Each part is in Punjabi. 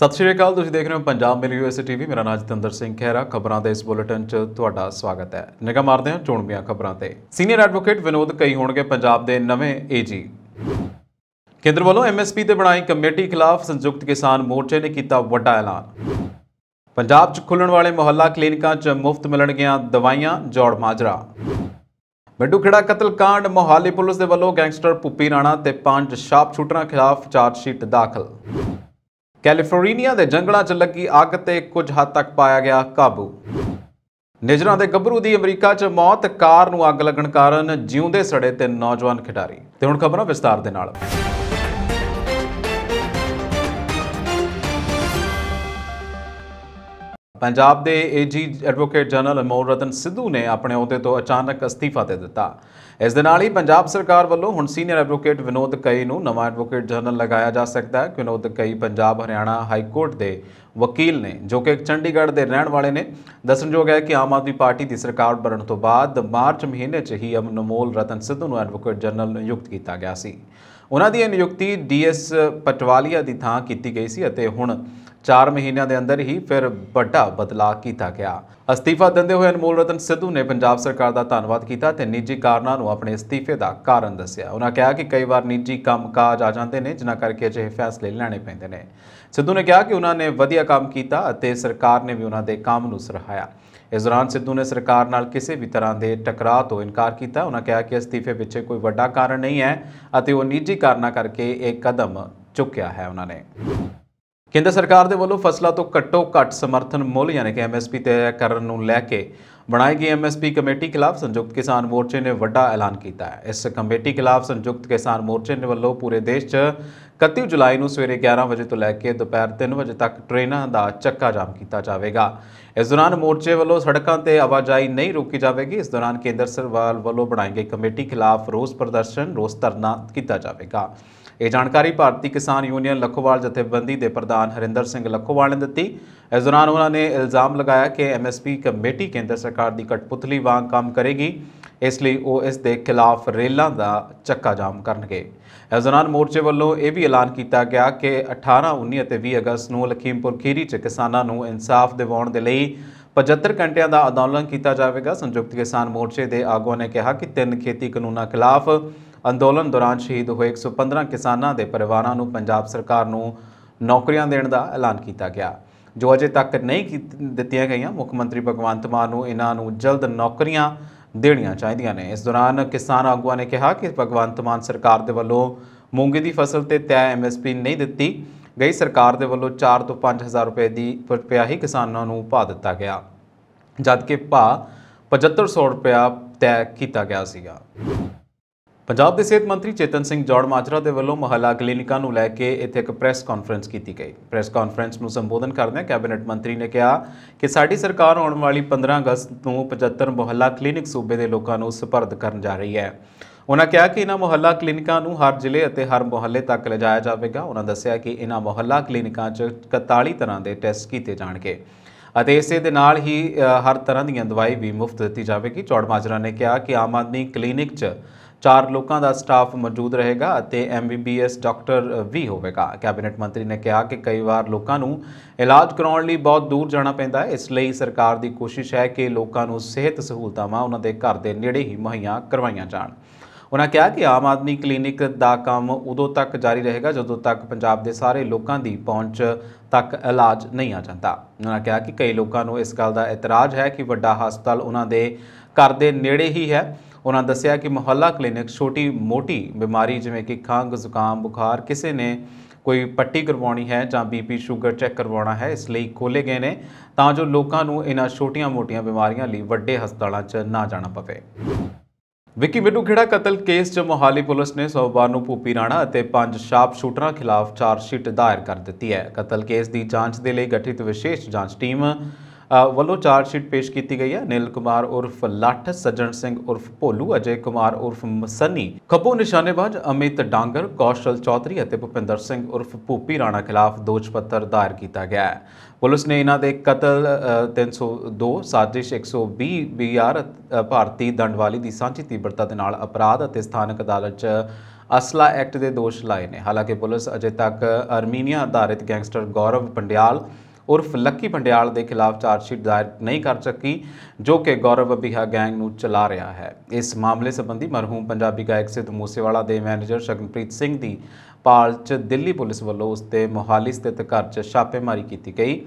ਸਤਿ ਸ਼੍ਰੀ ਅਕਾਲ ਤੁਸੀਂ ਦੇਖ ਰਹੇ ਹੋ ਪੰਜਾਬ ਮਿਲ ਯੂਐਸ ਟੀਵੀ ਮੇਰਾ ਨਾਮ ਜਤਿੰਦਰ ਸਿੰਘ ਖਹਿਰਾ ਖਬਰਾਂ ਦੇ ਇਸ ਬੁਲੇਟਿਨ 'ਚ ਤੁਹਾਡਾ ਸਵਾਗਤ ਹੈ ਨਿਗਾ ਮਾਰਦੇ ਹਾਂ ਚੋਣਵੀਆਂ ਖਬਰਾਂ ਤੇ ਸੀਨੀਅਰ ਐਡਵੋਕੇਟ ਵਿਨੋਦ ਕਈ ਹੋਣਗੇ ਪੰਜਾਬ ਦੇ ਨਵੇਂ ਏਜੀ ਕੇਂਦਰ ਵੱਲੋਂ ਐਮਐਸਪੀ ਤੇ ਬਣਾਈ ਕਮੇਟੀ ਖਿਲਾਫ ਸੰਯੁਕਤ ਕਿਸਾਨ ਮੋਰਚੇ ਨੇ ਕੀਤਾ ਵੱਡਾ ਐਲਾਨ ਪੰਜਾਬ 'ਚ ਖੁੱਲਣ ਵਾਲੇ ਮੁਹੱਲਾ ਕਲੀਨਿਕਾਂ 'ਚ ਮੁਫਤ ਮਿਲਣਗੀਆਂ ਦਵਾਈਆਂ ਜੋੜ ਮਾਜਰਾ ਖੜਾ ਖੇੜਾ ਕਾਂਡ ਮੋਹਾਲੀ ਪੁਲਿਸ ਦੇ ਵੱਲੋਂ ਗੈਂਗਸਟਰ ਪੁੱਪੀ ਰਾਣਾ ਤੇ ਪੰਜ ਸ਼ਾਪ ਸ਼ੂਟਰਾਂ ਖਿਲਾਫ ਚਾਰਜ ਸ਼ੀਟ ਦਾਖਲ ਕੈਲੀਫੋਰਨੀਆ ਦੇ ਜੰਗਲਾਂ 'ਚ ਲੱਗੀ ਅੱਗ ਤੇ ਕੁਝ ਹੱਦ ਤੱਕ ਪਾਇਆ ਗਿਆ ਕਾਬੂ ਨਿਜਰਾਂ ਦੇ ਗੱਭਰੂ ਦੀ ਅਮਰੀਕਾ 'ਚ ਮੌਤ ਕਾਰ ਨੂੰ ਅੱਗ ਲੱਗਣ ਕਾਰਨ ਜਿਉਂਦੇ ਸੜੇ ਤੇ ਨੌਜਵਾਨ ਖਿਡਾਰੀ ਤੇ ਹੁਣ ਖਬਰਾਂ ਵਿਸਤਾਰ ਦੇ ਨਾਲ ਪੰਜਾਬ ਦੇ AG advocate general Amol Ratan Sidhu ਨੇ ਆਪਣੇ ਅਹੁਦੇ ਤੋਂ ਅਚਾਨਕ ਅਸਤੀਫਾ ਦੇ ਦਿੱਤਾ ਇਸ ਦੇ ਨਾਲ ਹੀ ਪੰਜਾਬ ਸਰਕਾਰ ਵੱਲੋਂ ਹੁਣ ਸੀਨੀਅਰ ਐਡਵੋਕੇਟ ਵਿਨੋਦ ਕਈ ਨੂੰ ਨਵਾਂ ਐਡਵੋਕੇਟ ਜਨਰਲ ਲਗਾਇਆ ਜਾ ਸਕਦਾ ਹੈ ਵਿਨੋਦ ਕਈ ਪੰਜਾਬ ਹਰਿਆਣਾ ਹਾਈ ਕੋਰਟ ਦੇ ਵਕੀਲ ਨੇ ਜੋ ਕਿ ਚੰਡੀਗੜ੍ਹ ਦੇ ਰਹਿਣ ਵਾਲੇ ਨੇ ਦੱਸਣਯੋਗ ਹੈ ਕਿ ਆਮ ਆਦਮੀ ਪਾਰਟੀ ਦੀ ਸਰਕਾਰ ਬਣਨ ਤੋਂ ਬਾਅਦ ਮਾਰਚ ਮਹੀਨੇ 'ਚ ਹੀ ਅਮਨਮੋਲ ਰਤਨ ਸਿੱਧੂ ਨੂੰ ਐਡਵੋਕੇਟ ਜਨਰਲ ਨਿਯੁਕਤ ਕੀਤਾ ਗਿਆ ਸੀ ਉਹਨਾਂ ਦੀ ਇਹ ਨਿਯੁਕਤੀ ਡੀਐਸ ਪਟਵਾਲੀਆ ਦੀ ਥਾਂ ਕੀਤੀ ਗਈ ਸੀ ਅਤੇ ਹੁਣ 4 ਮਹੀਨਿਆਂ ਦੇ ਅੰਦਰ ਹੀ ਫਿਰ ਵੱਡਾ ਬਦਲਾਅ ਕੀਤਾ ਗਿਆ ਅਸਤੀਫਾ ਦਿੰਦੇ ਹੋਏ ਅਨਮੋਲ ਰਤਨ ਸਿੱਧੂ ਨੇ ਪੰਜਾਬ ਸਰਕਾਰ ਦਾ ਧੰਨਵਾਦ ਕੀਤਾ ਤੇ ਨਿੱਜੀ ਕਾਰਨਾਂ ਨੂੰ ਆਪਣੇ ਅਸਤੀਫੇ ਦਾ ਕਾਰਨ ਦੱਸਿਆ ਉਹਨਾਂ ਕਿਹਾ ਕਿ ਕਈ ਵਾਰ ਨਿੱਜੀ ਕੰਮਕਾਜ ਆ ਜਾਂਦੇ ਨੇ ਜਿਨ੍ਹਾਂ ਕਰਕੇ ਅਜਿਹੇ ਫੈਸਲੇ ਲੈਣੇ ਪੈਂਦੇ ਨੇ ਸਿੱਧੂ ਨੇ ਕਿਹਾ ਕਿ ਉਹਨਾਂ ਨੇ ਵਧੀਆ ਕੰਮ ਕੀਤਾ ਅਤੇ ਸਰਕਾਰ ਨੇ ਵੀ ਉਹਨਾਂ ਦੇ ਕੰਮ ਨੂੰ ਸਰਾਹਿਆ ਇਸ ਦੌਰਾਨ ਸਿੱਧੂ ਨੇ ਸਰਕਾਰ ਨਾਲ ਕਿਸੇ ਵੀ ਤਰ੍ਹਾਂ ਦੇ ਟਕਰਾਅ ਤੋਂ ਇਨਕਾਰ ਕੀਤਾ ਉਹਨਾਂ ਕਿਹਾ ਕਿ ਅਸਤੀਫੇ ਪਿੱਛੇ ਕੋਈ ਵੱਡਾ ਕਾਰਨ ਨਹੀਂ ਹੈ ਅਤੇ ਉਹ ਨਿੱਜੀ ਕਾਰਨਾਂ ਕਰਕੇ ਇਹ ਕਦਮ ਚੁੱਕਿਆ ਹੈ ਉਹਨਾਂ ਨੇ ਕੇਂਦਰ ਸਰਕਾਰ ਦੇ ਵੱਲੋਂ ਫਸਲਾਂ ਤੋਂ ਘੱਟੋ ਘੱਟ ਸਮਰਥਨ ਮੁੱਲ ਯਾਨੀ ਕਿ ਐਮਐਸਪੀ ਤੈਅ ਕਰਨ ਨੂੰ ਲੈ ਕੇ ਬਣਾਈ ਗਈ ਐਮਐਸਪੀ ਕਮੇਟੀ ਖਿਲਾਫ ਸੰਯੁਕਤ ਕਿਸਾਨ ਮੋਰਚੇ ਨੇ ਵੱਡਾ ਐਲਾਨ ਕੀਤਾ ਹੈ ਇਸ ਕਮੇਟੀ ਖਿਲਾਫ ਸੰਯੁਕਤ ਕਿਸਾਨ ਮੋਰਚੇ ਨੇ ਵੱਲੋਂ ਪੂਰੇ ਦੇਸ਼ 'ਚ 31 ਜੁਲਾਈ ਨੂੰ ਸਵੇਰੇ 11 ਵਜੇ ਤੋਂ ਲੈ ਕੇ ਦੁਪਹਿਰ 3 ਵਜੇ ਤੱਕ ਟ੍ਰੇਨਾਂ ਦਾ ਚੱਕਾ ਜਾਮ ਕੀਤਾ ਜਾਵੇਗਾ ਇਸ ਦੌਰਾਨ ਮੋਰਚੇ ਵੱਲੋਂ ਸੜਕਾਂ ਤੇ ਆਵਾਜਾਈ ਨਹੀਂ ਰੋਕੀ ਜਾਵੇਗੀ ਇਸ ਦੌਰਾਨ ਕੇਂਦਰ ਸਰਕਾਰ ਵੱਲੋਂ ਬਣਾਈ ਗਈ ਕਮੇਟੀ ਖਿਲਾਫ ਰੋਸ ਪ੍ਰਦਰਸ਼ਨ ਰੋਸ ਧਰਨਾ ਕੀਤਾ ਜਾਵੇਗਾ ਇਹ ਜਾਣਕਾਰੀ ਭਾਰਤੀ ਕਿਸਾਨ ਯੂਨੀਅਨ ਲਖੋਵਾਲ ਜਥੇਬੰਦੀ ਦੇ ਪ੍ਰਧਾਨ ਹਰਿੰਦਰ ਸਿੰਘ ਲਖੋਵਾਲ ਨੇ ਦਿੱਤੀ ਇਸ ਦੌਰਾਨ ਉਹਨਾਂ ਨੇ ਇਲਜ਼ਾਮ ਲਗਾਇਆ ਕਿ ਐਮਐਸਪੀ ਕਮੇਟੀ ਕੇਂਦਰ ਸਰਕਾਰ ਦੀ ਕਟਪੁਤਲੀ ਵਾਂਗ ਕੰਮ ਕਰੇਗੀ ਇਸ ਲਈ ਉਹ ਇਸ ਦੇ ਖਿਲਾਫ ਰੇਲਾਂ ਦਾ ਚੱਕਾ ਜਾਮ ਕਰਨਗੇ ਇਸ ਦੌਰਾਨ ਮੋਰਚੇ ਵੱਲੋਂ ਇਹ ਵੀ ਐਲਾਨ ਕੀਤਾ ਗਿਆ ਕਿ 18 19 ਅਤੇ 20 ਅਗਸਤ ਨੂੰ ਲਖੀਮਪੁਰ ਖੀਰੀ 'ਚ ਕਿਸਾਨਾਂ ਨੂੰ ਇਨਸਾਫ ਦਿਵਾਉਣ ਦੇ ਲਈ 75 ਘੰਟਿਆਂ ਦਾ ਅੰਦੋਲਨ ਕੀਤਾ ਜਾਵੇਗਾ ਸੰਯੁਕਤ ਕਿਸਾਨ ਮੋਰਚੇ ਦੇ ਆਗੂਆਂ ਨੇ ਕਿਹਾ ਕਿ ਤਿੰਨ ਖੇਤੀ ਕਾਨੂੰਨਾਂ ਖਿਲਾਫ ਅੰਦੋਲਨ ਦੌਰਾਨ ਸ਼ਹੀਦ ਹੋਏ 115 ਕਿਸਾਨਾਂ ਦੇ ਪਰਿਵਾਰਾਂ ਨੂੰ ਪੰਜਾਬ ਸਰਕਾਰ ਨੂੰ ਨੌਕਰੀਆਂ ਦੇਣ ਦਾ ਐਲਾਨ ਕੀਤਾ ਗਿਆ ਜੋ ਅਜੇ ਤੱਕ ਨਹੀਂ ਦਿੱਤੀਆਂ ਗਈਆਂ ਮੁੱਖ ਮੰਤਰੀ ਭਗਵੰਤ ਮਾਨ ਨੂੰ ਇਹਨਾਂ ਨੂੰ ਜਲਦ ਨੌਕਰੀਆਂ ਦੇਣੀਆਂ ਚਾਹੀਦੀਆਂ ਨੇ ਇਸ ਦੌਰਾਨ ਕਿਸਾਨ ਆਗੂਆਂ ਨੇ ਕਿਹਾ ਕਿ ਭਗਵੰਤ ਮਾਨ ਸਰਕਾਰ ਦੇ ਵੱਲੋਂ ਮੂੰਗੀ ਦੀ ਫਸਲ ਤੇ ਤੈਅ ਐਮਐਸਪੀ ਨਹੀਂ ਦਿੱਤੀ ਗਈ ਸਰਕਾਰ ਦੇ ਵੱਲੋਂ 4 ਤੋਂ 5000 ਰੁਪਏ ਦੀ ਰੁਪਿਆ ਹੀ ਕਿਸਾਨਾਂ ਨੂੰ ਭਾ ਦਿੱਤਾ ਗਿਆ ਜਦਕਿ ਭਾ 7500 ਰੁਪਏ ਤੈਅ ਕੀਤਾ ਗਿਆ ਸੀਗਾ ਪੰਜਾਬ ਦੇ ਸਿਹਤ ਮੰਤਰੀ ਚੇਤਨ ਸਿੰਘ ਜੋੜ ਮਾਜਰਾ ਦੇ ਵੱਲੋਂ ਮਹੱਲਾ ਕਲੀਨਿਕਾਂ ਨੂੰ ਲੈ ਕੇ ਇੱਥੇ ਇੱਕ ਪ੍ਰੈਸ ਕਾਨਫਰੰਸ ਕੀਤੀ ਗਈ ਪ੍ਰੈਸ ਕਾਨਫਰੰਸ ਨੂੰ ਸੰਬੋਧਨ ਕਰਦਿਆਂ ਕੈਬਨਿਟ ਮੰਤਰੀ ਨੇ ਕਿਹਾ ਕਿ ਸਾਡੀ ਸਰਕਾਰ ਆਉਣ ਵਾਲੀ 15 ਅਗਸਤ ਨੂੰ 75 ਮਹੱਲਾ ਕਲੀਨਿਕ ਸੂਬੇ ਦੇ ਲੋਕਾਂ ਨੂੰ ਸਪਰਦ ਕਰਨ ਜਾ ਰਹੀ ਹੈ ਉਹਨਾਂ ਕਿਹਾ ਕਿ ਇਹਨਾਂ ਮਹੱਲਾ ਕਲੀਨਿਕਾਂ ਨੂੰ ਹਰ ਜ਼ਿਲ੍ਹੇ ਅਤੇ ਹਰ ਮਹੱਲੇ ਤੱਕ ਲਿਜਾਇਆ ਜਾਵੇਗਾ ਉਹਨਾਂ ਦੱਸਿਆ ਕਿ ਇਹਨਾਂ ਮਹੱਲਾ ਕਲੀਨਿਕਾਂ 'ਚ 41 ਤਰ੍ਹਾਂ ਦੇ ਟੈਸਟ ਕੀਤੇ ਜਾਣਗੇ ਅਤੇ ਇਸੇ ਦੇ ਨਾਲ ਹੀ ਹਰ ਤਰ੍ਹਾਂ ਦੀਆਂ ਦਵਾਈ ਵੀ ਮੁਫਤ ਦਿੱਤੀ ਜਾਵੇਗੀ ਚੌੜ ਮਾਜਰਾ ਨੇ ਕਿਹਾ ਕਿ ਆਮ ਆਦਮੀ ਕਲੀਨਿਕ 'ਚ ਚਾਰ ਲੋਕਾਂ ਦਾ ਸਟਾਫ ਮੌਜੂਦ ਰਹੇਗਾ ਅਤੇ ਐਮਬੀਬੀਐਸ ਡਾਕਟਰ ਵੀ ਹੋਵੇਗਾ ਕੈਬਨਿਟ ਮੰਤਰੀ ਨੇ ਕਿਹਾ ਕਿ ਕਈ ਵਾਰ ਲੋਕਾਂ ਨੂੰ ਇਲਾਜ ਕਰਾਉਣ ਲਈ ਬਹੁਤ ਦੂਰ ਜਾਣਾ ਪੈਂਦਾ ਹੈ ਇਸ ਲਈ ਸਰਕਾਰ ਦੀ ਕੋਸ਼ਿਸ਼ ਹੈ ਕਿ ਲੋਕਾਂ ਨੂੰ ਸਿਹਤ ਸਹੂਲਤਾਵਾਂ ਉਹਨਾਂ ਦੇ ਘਰ ਦੇ ਨੇੜੇ ਹੀ ਮੁਹੱਈਆ ਕਰਵਾਈਆਂ ਜਾਣ ਉਹਨਾਂ ਕਿਹਾ ਕਿ ਆਮ ਆਦਮੀ ਕਲੀਨਿਕ ਦਾ ਕੰਮ ਉਦੋਂ ਤੱਕ ਜਾਰੀ ਰਹੇਗਾ ਜਦੋਂ ਤੱਕ ਪੰਜਾਬ ਦੇ ਸਾਰੇ ਲੋਕਾਂ ਦੀ ਪਹੁੰਚ ਤੱਕ ਇਲਾਜ ਨਹੀਂ ਆ ਜਾਂਦਾ ਉਹਨਾਂ ਕਿਹਾ ਕਿ ਕਈ ਲੋਕਾਂ ਨੂੰ ਇਸ ਗੱਲ ਦਾ ਇਤਰਾਜ਼ ਹੈ ਕਿ ਵੱਡਾ ਹਸਪਤਾਲ ਉਹਨਾਂ ਦੇ ਘਰ ਦੇ ਨੇੜੇ ਹੀ ਹੈ ਉਹਨਾਂ ਦੱਸਿਆ ਕਿ ਮੁਹੱਲਾ ਕਲੀਨਿਕ ਛੋਟੀ ਮੋਟੀ ਬਿਮਾਰੀ ਜਿਵੇਂ ਕਿ ਖੰਗ ਜ਼ੁਕਾਮ ਬੁਖਾਰ ਕਿਸੇ ਨੇ ਕੋਈ ਪੱਟੀ ਕਰਵਾਉਣੀ ਹੈ ਜਾਂ ਬੀਪੀ ਸ਼ੂਗਰ ਚੈੱਕ ਕਰਵਾਉਣਾ ਹੈ ਇਸ ਲਈ ਖੋਲੇ ਗਏ ਨੇ ਤਾਂ ਜੋ ਲੋਕਾਂ ਨੂੰ ਇਹਨਾਂ ਛੋਟੀਆਂ-ਮੋਟੀਆਂ ਬਿਮਾਰੀਆਂ ਲਈ ਵੱਡੇ ਹਸਪਤਾਲਾਂ 'ਚ ਨਾ ਜਾਣਾ ਪਵੇ ਵਿੱਕੀ ਮਿੱਟੂ ਖੇੜਾ ਕਤਲ ਕੇਸ 'ਚ ਮੋਹਾਲੀ ਪੁਲਿਸ ਨੇ ਸੋਮਵਾਰ ਨੂੰ ਭੂਪੀ ਰਾਣਾ ਅਤੇ ਪੰਜ ਸ਼ਾਪ ਸ਼ੂਟਰਾਂ ਖਿਲਾਫ ਚਾਰਜ ਸ਼ੀਟ ਦਾਇਰ ਕਰ ਦਿੱਤੀ ਹੈ ਕਤਲ ਕੇਸ ਦੀ ਜਾਂਚ ਦੇ ਲਈ ਗਠਿਤ ਵਿਸ਼ੇਸ਼ ਜਾਂਚ ਟੀਮ ਵੱਲੋਂ ਚਾਰਜ ਸ਼ੀਟ ਪੇਸ਼ ਕੀਤੀ ਗਈ ਹੈ ਨੀਲ ਕੁਮਾਰ ਉਰਫ ਲੱਠ ਸਜਣ ਸਿੰਘ ਉਰਫ ਭੋਲੂ ਅਜੇ ਕੁਮਾਰ ਉਰਫ ਮਸਨੀ ਖੱਬੂ ਨਿਸ਼ਾਨੇਬਾਜ਼ ਅਮਿਤ ਡਾਂਗਰ ਕੌਸ਼ਲ ਚੌਧਰੀ ਅਤੇ ਭੁਪਿੰਦਰ ਸਿੰਘ ਉਰਫ ਪੂਪੀ ਰਾਣਾ ਖਿਲਾਫ ਦੋਸ਼ ਪੱਤਰ ਦਾਇਰ ਕੀਤਾ ਗਿਆ ਹੈ ਪੁਲਿਸ ਨੇ ਇਹਨਾਂ ਦੇ ਕਤਲ 302 ਸਾਜ਼ਿਸ਼ 120 ਬੀਆਰ ਭਾਰਤੀ ਦੰਡਵਾਲੀ ਦੀ ਸਾਂਝੀ ਤੀਬਰਤਾ ਦੇ ਨਾਲ ਅਪਰਾਧ ਅਤੇ ਸਥਾਨਕ ਅਦਾਲਤ 'ਚ ਅਸਲਾ ਐਕਟ ਦੇ ਦੋਸ਼ ਲਾਏ ਨੇ ਹਾਲਾਂਕਿ ਪੁਲਿਸ ਅਜੇ ਤੱਕ ਅਰਮੀਨੀਆ ਆਧਾਰਿਤ ਗੈਂਗਸਟਰ ਗੌਰਵ ਪੰਡਿਆਲ ਉਰਫ ਲੱਕੀ ਪੰਡਿਆਲ ਦੇ ਖਿਲਾਫ ਚਾਰਜਸ਼ੀਟ ਦਾਇਰ ਨਹੀਂ ਕਰ ਸਕੀ ਜੋ ਕਿ ਗੌਰਵ ਅਭਿਹਾ ਗੈਂਗ ਨੂੰ ਚਲਾ ਰਿਹਾ ਹੈ ਇਸ ਮਾਮਲੇ ਸੰਬੰਧੀ ਮਰਹੂਮ ਪੰਜਾਬੀ ਗਾਇਕ ਸਿੱਧ ਮੂਸੇਵਾਲਾ ਦੇ ਮੈਨੇਜਰ ਸ਼ਗਨਪ੍ਰੀਤ ਸਿੰਘ ਦੀ ਪਾਲ 'ਚ ਦਿੱਲੀ ਪੁਲਿਸ ਵੱਲੋਂ ਉਸ ਤੇ ਮੋਹਾਲੀ ਸਥਿਤ ਘਰ 'ਚ ਛਾਪੇਮਾਰੀ ਕੀਤੀ ਗਈ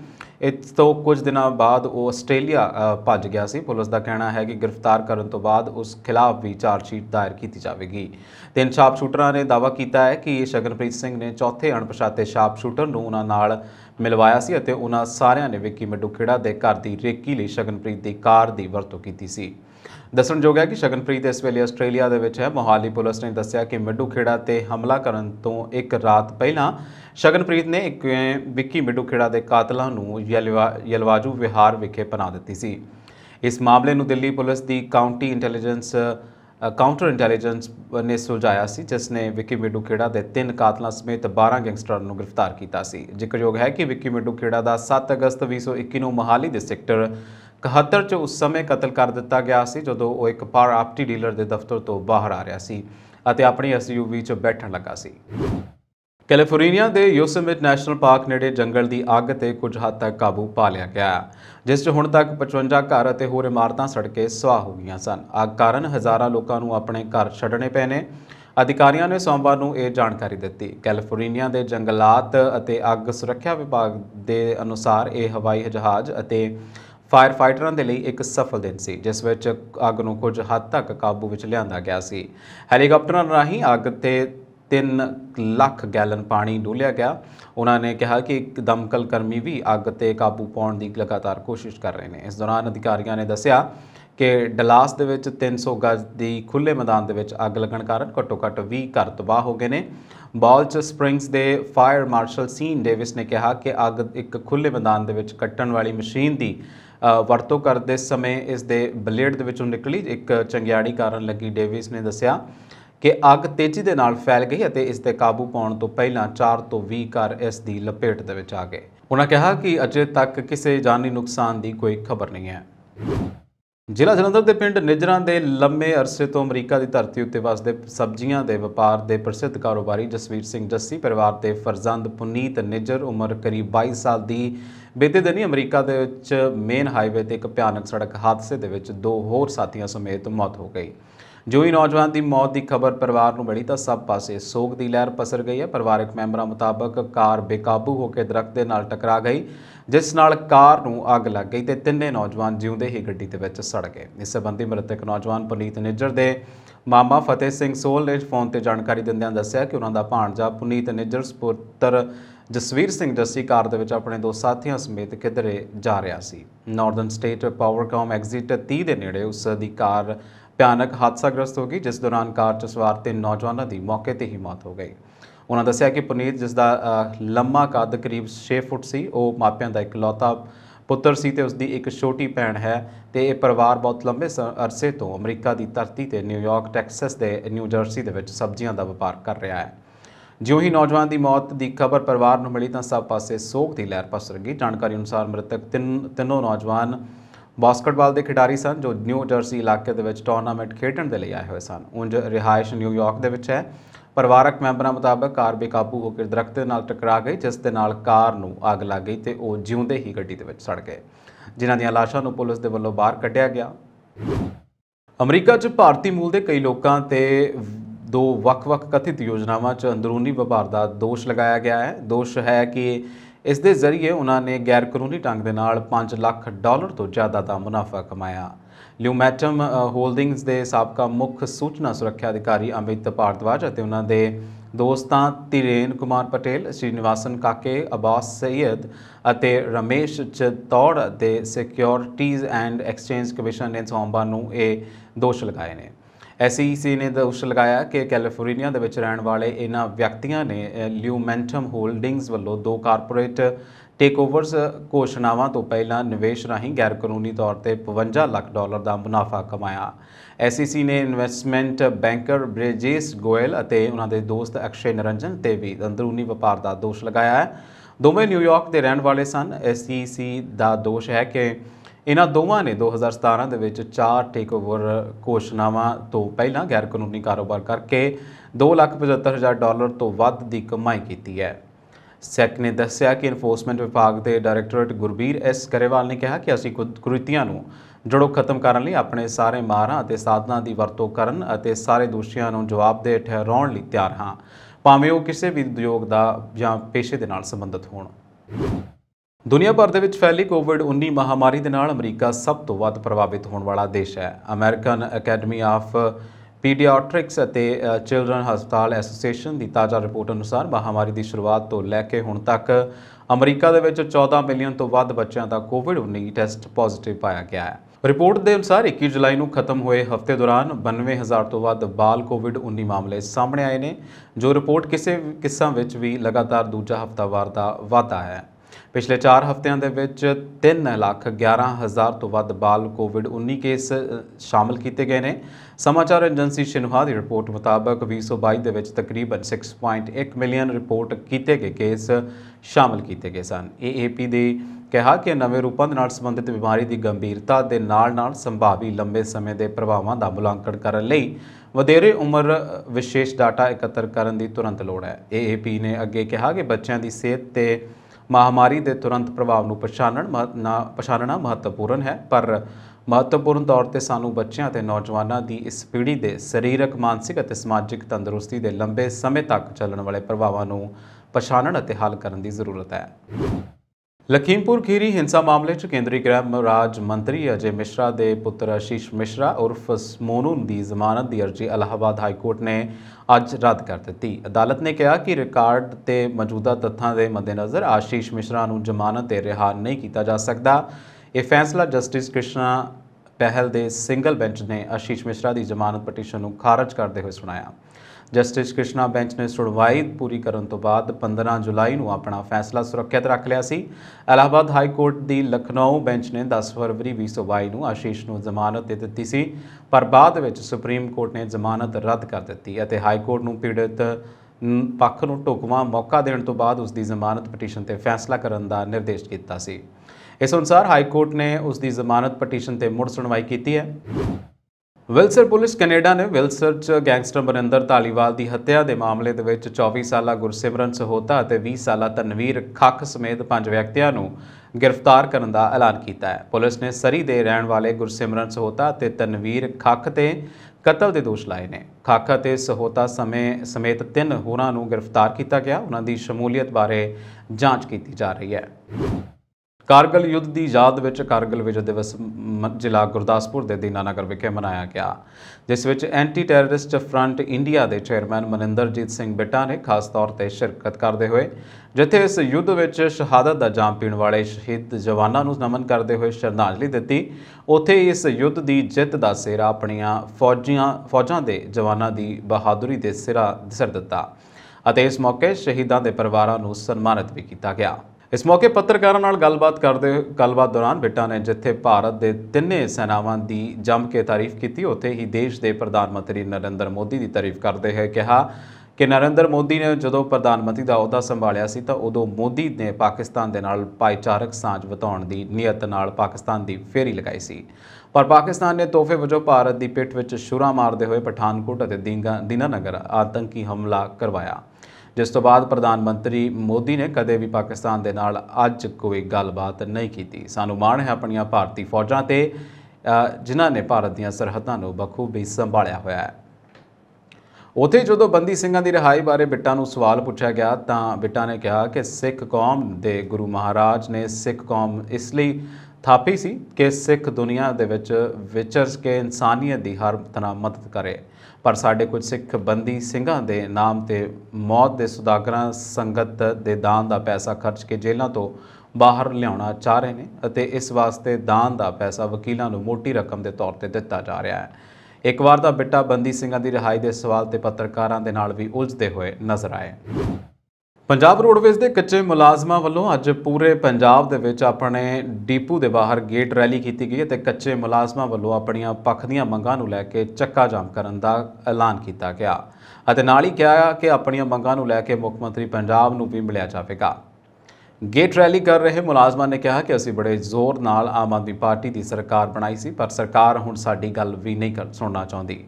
ਇਸ ਤੋਂ ਕੁਝ ਦਿਨਾਂ ਬਾਅਦ ਉਹ ਆਸਟ੍ਰੇਲੀਆ ਭੱਜ ਗਿਆ ਸੀ ਪੁਲਿਸ ਦਾ ਕਹਿਣਾ ਹੈ ਕਿ ਗ੍ਰਿਫਤਾਰ ਕਰਨ ਤੋਂ ਬਾਅਦ ਉਸ ਖਿਲਾਫ ਵੀ ਚਾਰਜ ਸ਼ੀਟ ਦਾਇਰ ਕੀਤੀ ਜਾਵੇਗੀ ਤਿੰਨ ਸ਼ਾਪ ਸ਼ੂਟਰਾਂ ਨੇ ਦਾਅਵਾ ਕੀਤਾ ਹੈ ਕਿ ਸ਼ਗਨਪ੍ਰੀਤ ਸਿੰਘ ਨੇ ਚੌਥੇ ਅਣਪਛਾਤੇ ਸ਼ਾਪ ਸ਼ੂਟਰ ਨੂੰ ਉਹਨਾਂ ਨਾਲ ਮਿਲਵਾਇਆ ਸੀ ਅਤੇ ਉਹਨਾਂ ਸਾਰਿਆਂ ਨੇ ਵਿੱਕੀ ਮਡੂਖੇੜਾ ਦੇ ਘਰ ਦੀ ਰੇਕੀ ਲਈ ਸ਼ਗਨਪ੍ਰੀਤ ਦੀ ਕਾਰ ਦੀ ਵਰਤੋਂ ਕੀਤੀ ਸੀ ਦੱਸਣਯੋਗ ਹੈ ਕਿ ਸ਼ਗਨਪ੍ਰੀਤ ਇਸ ਵੇਲੇ ਆਸਟ੍ਰੇਲੀਆ ਦੇ ਵਿੱਚ ਹੈ ਮੋਹਾਲੀ ਪੁਲਿਸ ਨੇ ਦੱਸਿਆ ਕਿ ਮੱਡੂ ਖੇੜਾ ਤੇ ਹਮਲਾ ਕਰਨ ਤੋਂ ਇੱਕ ਰਾਤ ਪਹਿਲਾਂ ਸ਼ਗਨਪ੍ਰੀਤ ਨੇ ਇੱਕ ਵਿੱਕੀ ਮਿੱਡੂ ਖੇੜਾ ਦੇ ਕਾਤਲਾਂ ਨੂੰ ਯਲਵਾਜੂ ਵਿਹਾਰ ਵਿਖੇ ਪਨਾ ਦਿੱਤੀ ਸੀ ਇਸ ਮਾਮਲੇ ਨੂੰ ਦਿੱਲੀ ਪੁਲਿਸ ਦੀ ਕਾਉਂਟੀ ਇੰਟੈਲੀਜੈਂਸ ਕਾਊਂਟਰ ਇੰਟੈਲੀਜੈਂਸ ਨੇ ਸੁਲਝਾਇਆ ਸੀ ਜਿਸ ਨੇ ਵਿੱਕੀ ਮਿੱਡੂ ਖੇੜਾ ਦੇ ਤਿੰਨ ਕਾਤਲਾਂ ਸਮੇਤ 12 ਗੈਂਗਸਟਰਾਂ ਨੂੰ ਗ੍ਰਿਫਤਾਰ ਕੀਤਾ ਸੀ ਜ਼ਿਕਰਯੋਗ ਹੈ ਕਿ ਵਿੱਕੀ ਮਿੱਡੂ ਖੇੜਾ ਦਾ 7 ਅਗਸਤ 2021 ਨੂੰ ਮਹਾਲੀ ਦੇ ਸੈਕਟਰ 71 'ਚ ਉਸ ਸਮੇਂ ਕਤਲ ਕਰ ਦਿੱਤਾ ਗਿਆ ਸੀ ਜਦੋਂ ਉਹ ਇੱਕ ਪਾਰ ਆਪਟੀ ਡੀਲਰ ਦੇ ਦਫ਼ਤਰ ਤੋਂ ਬਾਹਰ ਆ ਰਿਹਾ ਸੀ ਅਤੇ ਆਪਣੀ ਐਸਯੂਵੀ 'ਚ ਬੈਠਣ ਲੱਗਾ ਸੀ ਕੈਲੀਫੋਰਨੀਆ ਦੇ ਯੋਸੇਮਿਟ ਨੈਸ਼ਨਲ ਪਾਰਕ ਨੇੜੇ ਜੰਗਲ ਦੀ ਅੱਗ ਤੇ ਕੁਝ ਹੱਦ ਤੱਕ ਕਾਬੂ ਪਾ ਲਿਆ ਗਿਆ ਜਿਸ 'ਚ ਹੁਣ ਤੱਕ 55 ਘਰ ਅਤੇ ਹੋਰ ਇਮਾਰਤਾਂ ਸੜ ਕੇ ਸੁਆਹ ਹੋ ਗਈਆਂ ਸਨ ਅੱਗ ਕਾਰਨ ਹਜ਼ਾਰਾਂ ਲੋਕਾਂ ਨੂੰ ਆਪਣੇ ਘਰ ਛੱਡਣੇ ਪਏ ਨੇ ਅਧਿਕਾਰੀਆਂ ਨੇ ਸੋਮਵਾਰ ਨੂੰ ਇਹ ਜਾਣਕਾਰੀ ਦਿੱਤੀ ਕੈਲੀਫੋਰਨੀਆ ਦੇ ਜੰਗਲਾਤ ਅਤੇ ਅੱਗ ਸੁਰੱਖਿਆ ਵਿਭਾਗ ਦੇ ਅਨੁਸਾਰ ਇਹ ਹਵਾਈ ਜਹਾਜ਼ ਅਤੇ ਫਾਇਰ ਫਾਈਟਰਾਂ ਦੇ ਲਈ ਇੱਕ ਸਫਲ ਦਿਨ ਸੀ ਜਿਸ ਵਿੱਚ ਅੱਗ ਨੂੰ ਕੁਝ ਹੱਦ ਤੱਕ ਕਾਬੂ ਵਿੱਚ ਲਿਆਂਦਾ ਗਿਆ ਸੀ ਹੈਲੀਕਾਪਟਰਾਂ ਰਾਹੀਂ ਅੱਗ ਤੇ 3 ਲੱਖ ਗੈਲਨ ਪਾਣੀ ਡੋਲਿਆ ਗਿਆ ਉਹਨਾਂ ਨੇ ਕਿਹਾ ਕਿ ਦਮਕਲ ਕਰਮੀ ਵੀ ਅੱਗ ਤੇ ਕਾਬੂ ਪਾਉਣ ਦੀ ਲਗਾਤਾਰ ਕੋਸ਼ਿਸ਼ ਕਰ ਰਹੇ ਨੇ ਇਸ ਦੌਰਾਨ ਅਧਿਕਾਰੀਆਂ ਨੇ ਦੱਸਿਆ ਕਿ ਡਲਾਸ ਦੇ ਵਿੱਚ 300 ਗਜ਼ ਦੀ ਖੁੱਲੇ ਮੈਦਾਨ ਦੇ ਵਿੱਚ ਅੱਗ ਲੱਗਣ ਕਾਰਨ ਘੱਟੋ-ਘੱਟ 20 ਘਰ ਤਬਾਹ ਹੋ ਗਏ ਨੇ ਬਾਲਚ ਸਪ੍ਰਿੰਗਸ ਦੇ ਫਾਇਰ ਮਾਰਸ਼ਲ ਸੀਨ ਡੇਵਿਸ ਨੇ ਕਿਹਾ ਕਿ ਅੱਗ ਇੱਕ ਖੁੱਲੇ ਮੈਦਾਨ ਦੇ ਵਿੱਚ ਕੱਟਣ ਵਾਲੀ ਮਸ਼ੀਨ ਦੀ ਵਰਤੋਂ ਕਰਦੇ ਸਮੇਂ ਇਸ ਦੇ ਬਲੇਡ ਦੇ ਵਿੱਚੋਂ ਨਿਕਲੀ ਇੱਕ ਚੰਗਿਆੜੀ ਕਾਰਨ ਲੱਗੀ ਡੇਵਿਸ ਨੇ ਦੱਸਿਆ ਕਿ ਅੱਗ ਤੇਜ਼ੀ ਦੇ ਨਾਲ ਫੈਲ ਗਈ ਅਤੇ ਇਸ ਤੇ ਕਾਬੂ ਪਾਉਣ ਤੋਂ ਪਹਿਲਾਂ 4 ਤੋਂ 20 ਘਰ ਇਸ ਦੀ ਲਪੇਟ ਦੇ ਵਿੱਚ ਆ ਗਏ ਉਹਨਾਂ ਕਿਹਾ ਕਿ ਅਜੇ ਤੱਕ ਕਿਸੇ ਜਾਨੀ ਨੁਕਸਾਨ ਦੀ ਕੋਈ ਖਬਰ ਨਹੀਂ ਹੈ ਜ਼ਿਲ੍ਹਾ ਜਲੰਧਰ ਦੇ ਪਿੰਡ ਨਿਜਰਾਂ ਦੇ ਲੰਮੇ ਅਰਸੇ ਤੋਂ ਅਮਰੀਕਾ ਦੀ ਧਰਤੀ ਉੱਤੇ ਵਸਦੇ ਸਬਜ਼ੀਆਂ ਦੇ ਵਪਾਰ ਦੇ ਪ੍ਰਸਿੱਧ ਕਾਰੋਬਾਰੀ ਜਸਵੀਰ ਸਿੰਘ ਜੱਸੀ ਪਰਿਵਾਰ ਦੇ ਫਰਜ਼ੰਦ ਪੁਨੀਤ ਨਿਜਰ ਉਮਰ ਕਰੀਬ 22 ਸਾਲ ਦੀ ਬੀਤੇ ਦਿਨੀ ਅਮਰੀਕਾ ਦੇ ਵਿੱਚ ਮੇਨ ਹਾਈਵੇ ਤੇ ਇੱਕ ਭਿਆਨਕ ਸੜਕ ਹਾਦਸੇ ਦੇ ਵਿੱਚ ਦੋ ਹੋਰ ਸਾਥੀਆਂ ਸਮੇਤ ਮੌਤ ਹੋ ਗਈ ਜੋ ਹੀ ਨੌਜਵਾਨ ਦੀ ਮੌਤ ਦੀ ਖਬਰ ਪਰਿਵਾਰ ਨੂੰ ਮਿਲੀ ਤਾਂ ਸਭ ਪਾਸੇ ਸੋਗ ਦੀ ਲਹਿਰ ਪਸਰ ਗਈ ਹੈ ਪਰਿਵਾਰਕ ਮੈਂਬਰਾਂ ਮੁਤਾਬਕ ਕਾਰ ਬੇਕਾਬੂ ਹੋ ਕੇ ਦਰਖਤ ਦੇ ਨਾਲ ਟਕਰਾ ਗਈ ਜਿਸ ਨਾਲ ਕਾਰ ਨੂੰ ਅੱਗ ਲੱਗ ਗਈ ਤੇ ਤਿੰਨੇ ਨੌਜਵਾਨ ਜਿਉਂਦੇ ਹੀ ਗੱਡੀ ਦੇ ਵਿੱਚ ਸੜ ਗਏ ਇਸ ਸਬੰਧੀ ਮ੍ਰਿਤਕ ਨੌਜਵਾਨ ਪੁਨੀਤ ਨਿੱਜਰ ਦੇ ਮਾਮਾ ਫਤਿਹ ਸਿੰਘ ਸੋਲ ਨੇ ਫੋਨ ਤੇ ਜਾਣਕਾਰੀ ਦਿੰਦਿਆਂ ਦੱਸਿਆ ਕਿ ਉਹਨਾਂ ਦਾ ਭਾਣਜਾ ਪੁਨੀਤ ਨਿੱਜਰ ਸਪੁੱਤਰ ਜਸਵੀਰ ਸਿੰਘ ਜੱਸੀ ਕਾਰ ਦੇ ਵਿੱਚ ਆਪਣੇ ਦੋ ਸਾਥੀਆਂ ਸਮੇਤ ਕਿਧਰੇ ਜਾ ਰਿਹਾ ਸੀ ਨਾਰਥਰਨ ਸਟੇਟ ਪਾਵਰਕਾਮ ਐਗਜ਼ਿਟ 30 ਦੇ ਨੇੜੇ ਉਸ ਦੀ ਕਾਰ ਭਿਆਨਕ ਹਾਦਸਾਗ੍ਰਸਤ ਹੋ ਗਈ ਜਿਸ ਦੌਰਾਨ ਕਾਰ 'ਚ ਸਵਾਰ ਤਿੰਨ ਨੌਜਵਾਨਾਂ ਦੀ ਮੌਕੇ ਤੇ ਹੀ ਮੌਤ ਹੋ ਗਈ ਉਹਨਾਂ ਦੱਸਿਆ ਕਿ ਪੁਨੀਤ ਜਿਸ ਦਾ ਲੰਮਾ ਕੱਦ ਕਰੀਬ 6 ਫੁੱਟ ਸੀ ਉਹ ਮਾਪਿਆਂ ਦਾ ਇਕਲੌਤਾ ਪੁੱਤਰ ਸੀ ਤੇ ਉਸ ਦੀ ਇੱਕ ਛੋਟੀ ਭੈਣ ਹੈ ਤੇ ਇਹ ਪਰਿਵਾਰ ਬਹੁਤ ਲੰਬੇ ਅਰਸੇ ਤੋਂ ਅਮਰੀਕਾ ਦੀ ਧਰਤੀ ਤੇ ਨਿਊਯਾਰਕ ਟੈਕਸਸ ਦੇ ਨਿਊ ਜਰਸੀ ਦੇ ਵਿੱਚ ਸਬਜ਼ੀਆਂ ਦਾ ਵਪਾਰ ਕਰ ਰਿਹਾ ਹੈ ਜਿਉਂ ਹੀ ਨੌਜਵਾਨ ਦੀ ਮੌਤ ਦੀ ਖਬਰ ਪਰਿਵਾਰ ਨੂੰ ਮਿਲੀ ਤਾਂ ਸਭ ਪਾਸੇ ਸੋਗ ਦੀ ਲਹਿਰ ਪਸਰ ਗਈ ਜਾਣਕਾਰੀ ਅਨੁਸਾਰ ਮ੍ਰਿਤਕ ਤਿੰਨ ਤਿੰਨੋਂ ਨੌਜਵਾਨ ਬਾਸਕਟਬਾਲ ਦੇ ਖਿਡਾਰੀ ਸਨ ਜੋ ਨਿਊ ਜਰਸੀ ਇਲਾਕੇ ਦੇ ਵਿੱਚ ਟੂਰਨਾਮੈਂਟ ਖੇਡਣ ਦੇ ਲਈ ਆਏ ਹੋਏ ਸਨ ਉਂਝ ਰਿਹਾਇਸ਼ ਨਿਊਯਾਰਕ ਦੇ ਵਿੱਚ ਹੈ ਪਰਿਵਾਰਕ ਮੈਂਬਰਾਂ ਮੁਤਾਬਕ ਕਾਰ ਬੇਕਾਬੂ ਹੋ ਕੇ ਦਰਖਤ ਦੇ ਨਾਲ ਟਕਰਾ ਗਈ ਜਿਸ ਦੇ ਨਾਲ ਕਾਰ ਨੂੰ ਅੱਗ ਲੱਗ ਗਈ ਤੇ ਉਹ ਜਿਉਂਦੇ ਹੀ ਗੱਡੀ ਦੇ ਵਿੱਚ ਸੜ ਗਏ ਜਿਨ੍ਹਾਂ ਦੀਆਂ ਲਾਸ਼ਾਂ ਨੂੰ ਪੁਲਿਸ ਦੇ ਵੱਲੋਂ ਬਾਹਰ ਕੱਢਿਆ ਗਿਆ ਅਮਰੀਕਾ 'ਚ ਭਾਰਤੀ ਮੂਲ ਦੇ ਕਈ ਲੋਕਾਂ ਤੇ ਦੋ ਵੱਖ-ਵੱਖ ਕਥਿਤ ਯੋਜਨਾਵਾਂ 'ਚ ਅੰਦਰੂਨੀ ਵਪਾਰ ਦਾ ਦੋਸ਼ ਲਗਾਇਆ ਗਿਆ ਹੈ ਦੋਸ਼ ਹੈ ਕਿ ਇਸ ਦੇ ਜ਼ਰੀਏ ਉਹਨਾਂ ਨੇ ਗੈਰ ਕਾਨੂੰਨੀ ਢੰਗ ਦੇ ਨਾਲ 5 ਲੱਖ ਡਾਲਰ ਤੋਂ ਜ਼ਿਆਦਾ ਦਾ ਮੁਨਾਫਾ ਕਮਾਇਆ ਲਿਊਮੈਟਮ ਹੋਲਡਿੰਗਸ ਦੇ ਸਾਬਕਾ ਮੁੱਖ ਸੂਚਨਾ ਸੁਰੱਖਿਆ ਅਧਿਕਾਰੀ ਅਮਿਤ ਭਾਰਦਵਾਜ ਅਤੇ ਉਹਨਾਂ ਦੇ ਦੋਸਤਾਂ ਤਿਰੇਨ ਕੁਮਾਰ ਪਟੇਲ ਸ਼੍ਰੀਨਿਵਾਸਨ ਕਾਕੇ ਅਬਾਸ ਸੈਦ ਅਤੇ ਰਮੇਸ਼ ਚਤੌੜ ਦੇ ਸਿਕਿਉਰਿਟੀਜ਼ ਐਂਡ ਐਕਸਚੇਂਜ ਕਮਿਸ਼ਨ ਨੇ ਸੋਮਵਾਰ ਨੂੰ ਇਹ ਦੋਸ਼ ਲਗਾਏ ਨੇ ਐਸਈਸੀ ਨੇ ਦੋਸ਼ ਲਗਾਇਆ ਕਿ ਕੈਲੀਫੋਰਨੀਆ ਦੇ ਵਿੱਚ ਰਹਿਣ ਵਾਲੇ ਇਹਨਾਂ ਵਿਅਕਤੀਆਂ ਨੇ ਲਿਊਮੈਂਟਮ ਹੋਲਡਿੰਗਸ ਵੱਲੋਂ ਦੋ ਕਾਰਪੋਰੇਟ ਟੇਕਓਵਰਸ ਘੋਸ਼ਣਾਵਾਂ ਤੋਂ ਪਹਿਲਾਂ ਨਿਵੇਸ਼ ਰਾਹੀਂ ਗੈਰ ਕਾਨੂੰਨੀ ਤੌਰ ਤੇ 55 ਲੱਖ ਡਾਲਰ ਦਾ ਮੁਨਾਫਾ ਕਮਾਇਆ ਐਸਈਸੀ ਨੇ ਇਨਵੈਸਟਮੈਂਟ ਬੈਂਕਰ ਬ੍ਰੇਜੇਸ ਗੋਇਲ ਅਤੇ ਉਹਨਾਂ ਦੇ ਦੋਸਤ ਅਕਸ਼ੇ ਨਰੰਜਨ ਤੇ ਵੀ ਅੰਦਰੂਨੀ ਵਪਾਰ ਦਾ ਦੋਸ਼ ਲਗਾਇਆ ਹੈ ਦੋਵੇਂ ਨਿਊਯਾਰਕ ਦੇ ਰਹਿਣ ਵਾਲੇ ਸਨ ਐਸਈਸੀ ਦਾ ਦੋਸ਼ ਹੈ ਕਿ ਇਹਨਾਂ ਦੋਵਾਂ ਨੇ 2017 ਦੇ ਵਿੱਚ ਚਾਰ ਟੇਕਓਵਰ ਕੋਸ਼ਨਾਵਾਂ ਤੋਂ ਪਹਿਲਾਂ ਗੈਰ ਕਾਨੂੰਨੀ ਕਾਰੋਬਾਰ ਕਰਕੇ 275000 ਡਾਲਰ ਤੋਂ ਵੱਧ ਦੀ ਕਮਾਈ ਕੀਤੀ ਹੈ ਸੈਕ ਨੇ ਦੱਸਿਆ ਕਿ ਇਨਫੋਰਸਮੈਂਟ ਵਿਭਾਗ ਦੇ ਡਾਇਰੈਕਟੋਰੇਟ ਗੁਰਬੀਰ ਐਸ ਕਰੇਵਾਲ ਨੇ ਕਿਹਾ ਕਿ ਅਸੀਂ ਕੁਰੀਤੀਆਂ ਨੂੰ ਜੜੋਂ ਖਤਮ ਕਰਨ ਲਈ ਆਪਣੇ ਸਾਰੇ ਮਾਰਾਂ ਅਤੇ ਸਾਧਨਾਂ ਦੀ ਵਰਤੋਂ ਕਰਨ ਅਤੇ ਸਾਰੇ ਦੋਸ਼ੀਆਂ ਨੂੰ ਜਵਾਬਦੇਹ ਠਹਿਰਾਉਣ ਲਈ ਤਿਆਰ ਹਾਂ ਭਾਵੇਂ ਉਹ ਕਿਸੇ ਵੀ ਉਦਯੋਗ ਦਾ ਜਾਂ ਪੇਸ਼ੇ ਦੇ ਨਾਲ ਸੰਬੰਧਿਤ ਹੋਣ ਦੁਨੀਆ ਭਰ ਦੇ ਵਿੱਚ ਫੈਲੀ ਕੋਵਿਡ-19 ਮਹਾਮਾਰੀ ਦੇ ਨਾਲ ਅਮਰੀਕਾ ਸਭ ਤੋਂ ਵੱਧ ਪ੍ਰਭਾਵਿਤ ਹੋਣ ਵਾਲਾ ਦੇਸ਼ ਹੈ ਅਮਰੀਕਨ ਅਕੈਡਮੀ ਆਫ ਪੀਡੀਆਟ੍ਰਿਕਸ ਅਤੇ ਚਿਲड्रन ਹਸਪਤਾਲ ਐਸੋਸੀਏਸ਼ਨ ਦੀ ਤਾਜ਼ਾ ਰਿਪੋਰਟ ਅਨੁਸਾਰ ਮਹਾਮਾਰੀ ਦੀ ਸ਼ੁਰੂਆਤ ਤੋਂ ਲੈ ਕੇ ਹੁਣ ਤੱਕ ਅਮਰੀਕਾ ਦੇ ਵਿੱਚ 14 ਮਿਲੀਅਨ ਤੋਂ ਵੱਧ ਬੱਚਿਆਂ ਦਾ ਕੋਵਿਡ-19 ਟੈਸਟ ਪੋਜ਼ਿਟਿਵ ਪਾਇਆ ਗਿਆ ਹੈ ਰਿਪੋਰਟ ਦੇ ਅਨੁਸਾਰ 21 ਜੁਲਾਈ ਨੂੰ ਖਤਮ ਹੋਏ ਹਫਤੇ ਦੌਰਾਨ 92000 ਤੋਂ ਵੱਧ ਬਾਲ ਕੋਵਿਡ-19 ਮਾਮਲੇ ਸਾਹਮਣੇ ਆਏ ਨੇ ਜੋ ਰਿਪੋਰਟ ਕਿਸੇ ਕਿਸਮ ਵਿੱਚ ਵੀ ਲਗਾਤਾਰ ਦੂਜਾ ਹਫਤਾਵਾਰ ਦਾ ਵਾਧਾ ਹੈ ਪਿਛਲੇ 4 ਹਫ਼ਤਿਆਂ ਦੇ ਵਿੱਚ 3 ਲੱਖ 11 ਹਜ਼ਾਰ ਤੋਂ ਵੱਧ ਬਾਲ ਕੋਵਿਡ-19 ਕੇਸ ਸ਼ਾਮਲ ਕੀਤੇ ਗਏ ਨੇ ਸਮਾਚਾਰ ਏਜੰਸੀ ਸ਼ਿਨਵਾ ਦੀ ਰਿਪੋਰਟ ਮੁਤਾਬਕ 2022 ਦੇ ਵਿੱਚ ਤਕਰੀਬਨ 6.1 ਮਿਲੀਅਨ ਰਿਪੋਰਟ ਕੀਤੇ ਗਏ ਕੇਸ ਸ਼ਾਮਲ ਕੀਤੇ ਗਏ ਸਨ ਏਏਪੀ ਦੇ ਕਿਹਾ ਕਿ ਨਵੇਂ ਰੂਪਾਂ ਦੇ ਨਾਲ ਸੰਬੰਧਿਤ ਬਿਮਾਰੀ ਦੀ ਗੰਭੀਰਤਾ ਦੇ ਨਾਲ-ਨਾਲ ਸੰਭਾਵੀ ਲੰਬੇ ਸਮੇਂ ਦੇ ਪ੍ਰਭਾਵਾਂ ਦਾ ਮੁਲਾਂਕਣ ਕਰਨ ਲਈ ਵਧੇਰੇ ਉਮਰ ਵਿਸ਼ੇਸ਼ ਡਾਟਾ ਇਕੱਤਰ ਕਰਨ ਦੀ ਤੁਰੰਤ ਲੋੜ ਹੈ ਏਏਪੀ ਨੇ ਅੱਗੇ ਕਿਹਾ ਕਿ ਬੱਚਿਆਂ ਦੀ ਸਿਹਤ ਤੇ ਮਹਾਮਾਰੀ ਦੇ ਤੁਰੰਤ ਪ੍ਰਭਾਵ ਨੂੰ ਪਛਾਣਨ ਪਛਾਣਨਾ ਮਹੱਤਵਪੂਰਨ ਹੈ ਪਰ ਮਹੱਤਵਪੂਰਨ ਤੌਰ ਤੇ ਸਾਨੂੰ ਬੱਚਿਆਂ ਤੇ ਨੌਜਵਾਨਾਂ ਦੀ ਇਸ ਪੀੜ੍ਹੀ ਦੇ ਸਰੀਰਕ ਮਾਨਸਿਕ ਅਤੇ ਸਮਾਜਿਕ ਤੰਦਰੁਸਤੀ ਦੇ ਲੰਬੇ ਸਮੇਂ ਤੱਕ ਚੱਲਣ ਵਾਲੇ ਪ੍ਰਭਾਵਾਂ ਨੂੰ ਪਛਾਣਨ ਅਤੇ ਹੱਲ ਕਰਨ ਦੀ ਜ਼ਰੂਰਤ ਹੈ ਲਖੀਮਪੁਰ ਖੀਰੀ ਹਿੰਸਾ ਮਾਮਲੇ 'ਚ ਕੇਂਦਰੀ ਗ੍ਰਹਿ ਰਾਜ ਮੰਤਰੀ ਅਜੇ ਮਿਸ਼ਰਾ ਦੇ ਪੁੱਤਰ ਅਸ਼ੀਸ਼ ਮਿਸ਼ਰਾ ਉਰਫ ਸਮੋਨੂ ਦੀ ਜ਼ਮਾਨਤ ਦੀ ਅਰਜ਼ੀ ਅਲਾਹਾਬਾਦ ਹਾਈ ਕੋਰਟ ਨੇ ਅੱਜ ਰੱਦ ਕਰ ਦਿੱਤੀ ਅਦਾਲਤ ਨੇ ਕਿਹਾ ਕਿ ਰਿਕਾਰਡ ਤੇ ਮੌਜੂਦਾ ਤੱਥਾਂ ਦੇ ਮੱਦੇਨਜ਼ਰ ਆਸ਼ੀਸ਼ ਮਿਸ਼ਰਾ ਨੂੰ ਜ਼ਮਾਨਤ ਤੇ ਰਿਹਾ ਨਹੀਂ ਕੀਤਾ ਜਾ ਸਕਦਾ ਇਹ ਫੈਸਲਾ ਜਸਟਿਸ ਕ੍ਰਿਸ਼ਨਾ ਪਹਿਲ ਦੇ ਸਿੰਗਲ ਬੈਂਚ ਨੇ ਆਸ਼ੀਸ਼ ਮਿਸ਼ਰਾ ਦੀ ਜ਼ਮਾਨਤ ਪਟੀਸ਼ਨ ਨੂੰ ਖਾਰਜ ਕਰਦੇ ਹੋਏ ਸੁਣਾਇਆ ਜਸਟਿਸ ਕ੍ਰਿਸ਼ਨਾ ਬੈਂਚ ਨੇ ਸੁਣਵਾਈ ਪੂਰੀ ਕਰਨ ਤੋਂ ਬਾਅਦ 15 ਜੁਲਾਈ ਨੂੰ ਆਪਣਾ ਫੈਸਲਾ ਸੁਰੱਖਿਅਤ ਰੱਖ ਲਿਆ ਸੀ ਇਲਾਹਾਬਾਦ ਹਾਈ ਕੋਰਟ ਦੀ ਲਖਨਊ ਬੈਂਚ ਨੇ 10 ਫਰਵਰੀ 2022 ਨੂੰ ਆਸ਼ੀਸ਼ ਨੂੰ ਜ਼ਮਾਨਤ ਦੇ ਦਿੱਤੀ ਸੀ ਪਰ ਬਾਅਦ ਵਿੱਚ ਸੁਪਰੀਮ ਕੋਰਟ ਨੇ ਜ਼ਮਾਨਤ ਰੱਦ ਕਰ ਦਿੱਤੀ ਅਤੇ ਹਾਈ ਕੋਰਟ ਨੂੰ ਪੀੜਤ ਪੱਖ ਨੂੰ ਟੋਕਵਾ ਮੌਕਾ ਦੇਣ ਤੋਂ ਬਾਅਦ ਉਸ ਦੀ ਜ਼ਮਾਨਤ ਪਟੀਸ਼ਨ ਤੇ ਫੈਸਲਾ ਕਰਨ ਦਾ ਨਿਰਦੇਸ਼ ਕੀਤਾ ਸੀ ਇਸ ਅਨੁਸਾਰ ਹਾਈ ਕੋਰਟ ਨੇ ਉਸ ਦੀ ਜ਼ਮਾਨਤ ਪਟੀਸ਼ਨ ਤੇ ਮੁੜ ਸੁਣਵਾਈ ਕੀਤੀ ਹੈ ਵੈਲਸਰ ਪੁਲਿਸ ਕੈਨੇਡਾ ਨੇ ਵੈਲਸਰ ਚ ਗੈਂਗਸਟਰ ਬਰਿੰਦਰ ਧਾਲੀਵਾਲ ਦੀ ਹੱਤਿਆ ਦੇ ਮਾਮਲੇ ਦੇ ਵਿੱਚ 24 ਸਾਲਾ ਗੁਰਸਿਮਰਨ ਸਹੋਤਾ ਅਤੇ 20 ਸਾਲਾ ਤਨਵੀਰ ਖੱਖ ਸਮੇਤ ਪੰਜ ਵਿਅਕਤੀਆਂ ਨੂੰ ਗ੍ਰਿਫਤਾਰ ਕਰਨ ਦਾ ਐਲਾਨ ਕੀਤਾ ਹੈ ਪੁਲਿਸ ਨੇ ਸਰੀ ਦੇ ਰਹਿਣ ਵਾਲੇ ਗੁਰਸਿਮਰਨ ਸਹੋਤਾ ਅਤੇ ਤਨਵੀਰ ਖੱਖ ਤੇ ਕਤਲ ਦੇ ਦੋਸ਼ ਲਾਏ ਨੇ ਖੱਖ ਅਤੇ ਸਹੋਤਾ ਸਮੇਂ ਸਮੇਤ ਤਿੰਨ ਹੋਰਾਂ ਨੂੰ ਗ੍ਰਿਫਤਾਰ ਕੀਤਾ ਗਿਆ ਉਹਨਾਂ ਦੀ ਸ਼ਮੂਲੀਅਤ ਬਾਰੇ ਜਾਂਚ ਕੀਤੀ ਜਾ ਰਹੀ ਹੈ ਕਾਰਗਲ ਯੁੱਧ ਦੀ ਯਾਦ ਵਿੱਚ ਕਾਰਗਲ ਵਿਜੇ ਦਿਵਸ ਜ਼ਿਲ੍ਹਾ ਗੁਰਦਾਸਪੁਰ ਦੇ ਦੀਨਾਨਗਰ ਵਿਖੇ ਮਨਾਇਆ ਗਿਆ ਜਿਸ ਵਿੱਚ ਐਂਟੀ ਟੈਰਰਿਸਟ ਫਰੰਟ ਇੰਡੀਆ ਦੇ ਚੇਅਰਮੈਨ ਮਨਿੰਦਰਜੀਤ ਸਿੰਘ ਬਿੱਟਾ ਨੇ ਖਾਸ ਤੌਰ ਤੇ ਸ਼ਿਰਕਤ ਕਰਦੇ ਹੋਏ ਜਿੱਥੇ ਇਸ ਯੁੱਧ ਵਿੱਚ ਸ਼ਹਾਦਤ ਦਾ ਜਾਮ ਪੀਣ ਵਾਲੇ ਸ਼ਹੀਦ ਜਵਾਨਾਂ ਨੂੰ ਨਮਨ ਕਰਦੇ ਹੋਏ ਸ਼ਰਧਾਂਜਲੀ ਦਿੱਤੀ ਉੱਥੇ ਇਸ ਯੁੱਧ ਦੀ ਜਿੱਤ ਦਾ ਸਿਰਾ ਆਪਣੀਆਂ ਫੌਜੀਆਂ ਫੌਜਾਂ ਦੇ ਜਵਾਨਾਂ ਦੀ ਬਹਾਦਰੀ ਦੇ ਸਿਰਾ ਸਿਰ ਦਿੱਤਾ ਅਤੇ ਇਸ ਮੌਕੇ ਸ਼ਹੀਦਾਂ ਦੇ ਪਰਿਵਾਰਾਂ ਨੂੰ ਸਨਮਾਨਿਤ ਵੀ ਕੀਤਾ ਗਿਆ ਇਸ ਮੌਕੇ ਪੱਤਰਕਾਰਾਂ ਨਾਲ ਗੱਲਬਾਤ ਕਰਦੇ ਗੱਲਬਾਤ ਦੌਰਾਨ ਬਿੱਟਾ ਨੇ ਜਿੱਥੇ ਭਾਰਤ ਦੇ ਤਿੰਨੇ ਸੈਨਾਵਾਂ ਦੀ ਜੰਮ ਕੇ ਤਾਰੀਫ ਕੀਤੀ ਉੱਥੇ ਹੀ ਦੇਸ਼ ਦੇ ਪ੍ਰਧਾਨ ਮੰਤਰੀ ਨਰਿੰਦਰ ਮੋਦੀ ਦੀ ਤਾਰੀਫ ਕਰਦੇ ਹੋਏ ਕਿਹਾ ਕਿ ਨਰਿੰਦਰ ਮੋਦੀ ਨੇ ਜਦੋਂ ਪ੍ਰਧਾਨ ਮੰਤਰੀ ਦਾ ਅਹੁਦਾ ਸੰਭਾਲਿਆ ਸੀ ਤਾਂ ਉਦੋਂ ਮੋਦੀ ਨੇ ਪਾਕਿਸਤਾਨ ਦੇ ਨਾਲ ਭਾਈਚਾਰਕ ਸਾਂਝ ਵਧਾਉਣ ਦੀ ਨੀਅਤ ਨਾਲ ਪਾਕਿਸਤਾਨ ਦੀ ਫੇਰੀ ਲਗਾਈ ਸੀ ਪਰ ਪਾਕਿਸਤਾਨ ਨੇ ਤੋਹਫੇ ਵਜੋਂ ਭਾਰਤ ਦੀ ਪਿੱਠ ਵਿੱਚ ਛੁਰਾ ਮਾਰਦੇ ਹੋਏ ਪਠਾਨਕੋਟ ਅਤੇ ਦੀਨਾਨਗਰ ਆਤੰਕੀ ਹਮਲਾ ਕਰਵਾਇਆ ਜਿਸ ਤੋਂ ਬਾਅਦ ਪ੍ਰਧਾਨ ਮੰਤਰੀ ਮੋਦੀ ਨੇ ਕਦੇ ਵੀ ਪਾਕਿਸਤਾਨ ਦੇ ਨਾਲ ਅੱਜ ਕੋਈ ਗੱਲਬਾਤ ਨਹੀਂ ਕੀਤੀ ਸਾਨੂੰ ਮਾਣ ਹੈ ਆਪਣੀਆਂ ਭਾਰਤੀ ਫੌਜਾਂ ਤੇ ਜਿਨ੍ਹਾਂ ਨੇ ਭਾਰਤ ਦੀਆਂ ਸਰਹੱਦਾਂ ਨੂੰ ਬਖੂਬੀ ਸੰਭਾਲਿਆ ਹੋਇਆ ਹੈ ਉਥੇ ਜਦੋਂ ਬੰਦੀ ਸਿੰਘਾਂ ਦੀ ਰਿਹਾਈ ਬਾਰੇ ਬਿੱਟਾ ਨੂੰ ਸਵਾਲ ਪੁੱਛਿਆ ਗਿਆ ਤਾਂ ਬਿੱਟਾ ਨੇ ਕਿਹਾ ਕਿ ਸਿੱਖ ਕੌਮ ਦੇ ਗੁਰੂ ਮਹਾਰਾਜ ਨੇ ਸਿੱਖ ਕੌਮ ਇਸ ਲਈ ਥਾਪੀ ਸੀ ਕਿ ਸਿੱਖ ਦੁਨੀਆ ਦੇ ਵਿੱਚ ਵਿਚਰ ਕੇ ਇਨਸਾਨੀਅਤ ਦੀ ਹਰ ਤਰ੍ਹਾਂ ਮਦਦ ਕਰੇ ਪਰ ਸਾਡੇ ਕੁਝ ਸਿੱਖ ਬੰਦੀ ਸਿੰਘਾਂ ਦੇ ਨਾਮ ਤੇ ਮੌਤ ਦੇ ਸੁਦਾਗਰਾਂ ਸੰਗਤ ਦੇ ਦਾਨ ਦਾ ਪੈਸਾ ਖਰਚ ਕੇ ਜੇਲ੍ਹਾਂ ਤੋਂ ਬਾਹਰ ਲਿਆਉਣਾ ਚਾਹ ਰਹੇ ਨੇ ਅਤੇ ਇਸ ਵਾਸਤੇ ਦਾਨ ਦਾ ਪੈਸਾ ਵਕੀਲਾਂ ਨੂੰ ਮੋਟੀ ਰਕਮ ਦੇ ਤੌਰ ਤੇ ਦਿੱਤਾ ਜਾ ਰਿਹਾ ਹੈ ਇੱਕ ਵਾਰ ਦਾ ਬਿੱਟਾ ਬੰਦੀ ਸਿੰਘਾਂ ਦੀ ਰਿਹਾਈ ਦੇ ਸਵਾਲ ਤੇ ਪੱਤਰਕਾਰਾਂ ਦੇ ਨਾਲ ਵੀ ਉਲਝਦੇ ਹੋਏ ਨਜ਼ਰ ਆਏ ਪੰਜਾਬ ਰੋਡਵੇਜ਼ ਦੇ ਕੱਚੇ ਮੁਲਾਜ਼ਮਾਂ ਵੱਲੋਂ ਅੱਜ ਪੂਰੇ ਪੰਜਾਬ ਦੇ ਵਿੱਚ ਆਪਣੇ ਡੀਪੂ ਦੇ ਬਾਹਰ ਗੇਟ ਰੈਲੀ ਕੀਤੀ ਗਈ ਤੇ ਕੱਚੇ ਮੁਲਾਜ਼ਮਾਂ ਵੱਲੋਂ ਆਪਣੀਆਂ ਪੱਖ ਦੀਆਂ ਮੰਗਾਂ ਨੂੰ ਲੈ ਕੇ ਚੱਕਾ ਜਾਮ ਕਰਨ ਦਾ ਐਲਾਨ ਕੀਤਾ ਗਿਆ ਅਤੇ ਨਾਲ ਹੀ ਕਿਹਾ ਕਿ ਆਪਣੀਆਂ ਮੰਗਾਂ ਨੂੰ ਲੈ ਕੇ ਮੁੱਖ ਮੰਤਰੀ ਪੰਜਾਬ ਨੂੰ ਵੀ ਮਿਲਿਆ ਜਾਵੇਗਾ ਗੇਟ ਰੈਲੀ ਕਰ ਰਹੇ ਮੁਲਾਜ਼ਮਾਂ ਨੇ ਕਿਹਾ ਕਿ ਅਸੀਂ ਬੜੇ ਜ਼ੋਰ ਨਾਲ ਆਮ ਆਦਮੀ ਪਾਰਟੀ ਦੀ ਸਰਕਾਰ ਬਣਾਈ ਸੀ ਪਰ ਸਰਕਾਰ ਹੁਣ ਸਾਡੀ ਗੱਲ ਵੀ ਨਹੀਂ ਸੁਣਨਾ ਚਾਹੁੰਦੀ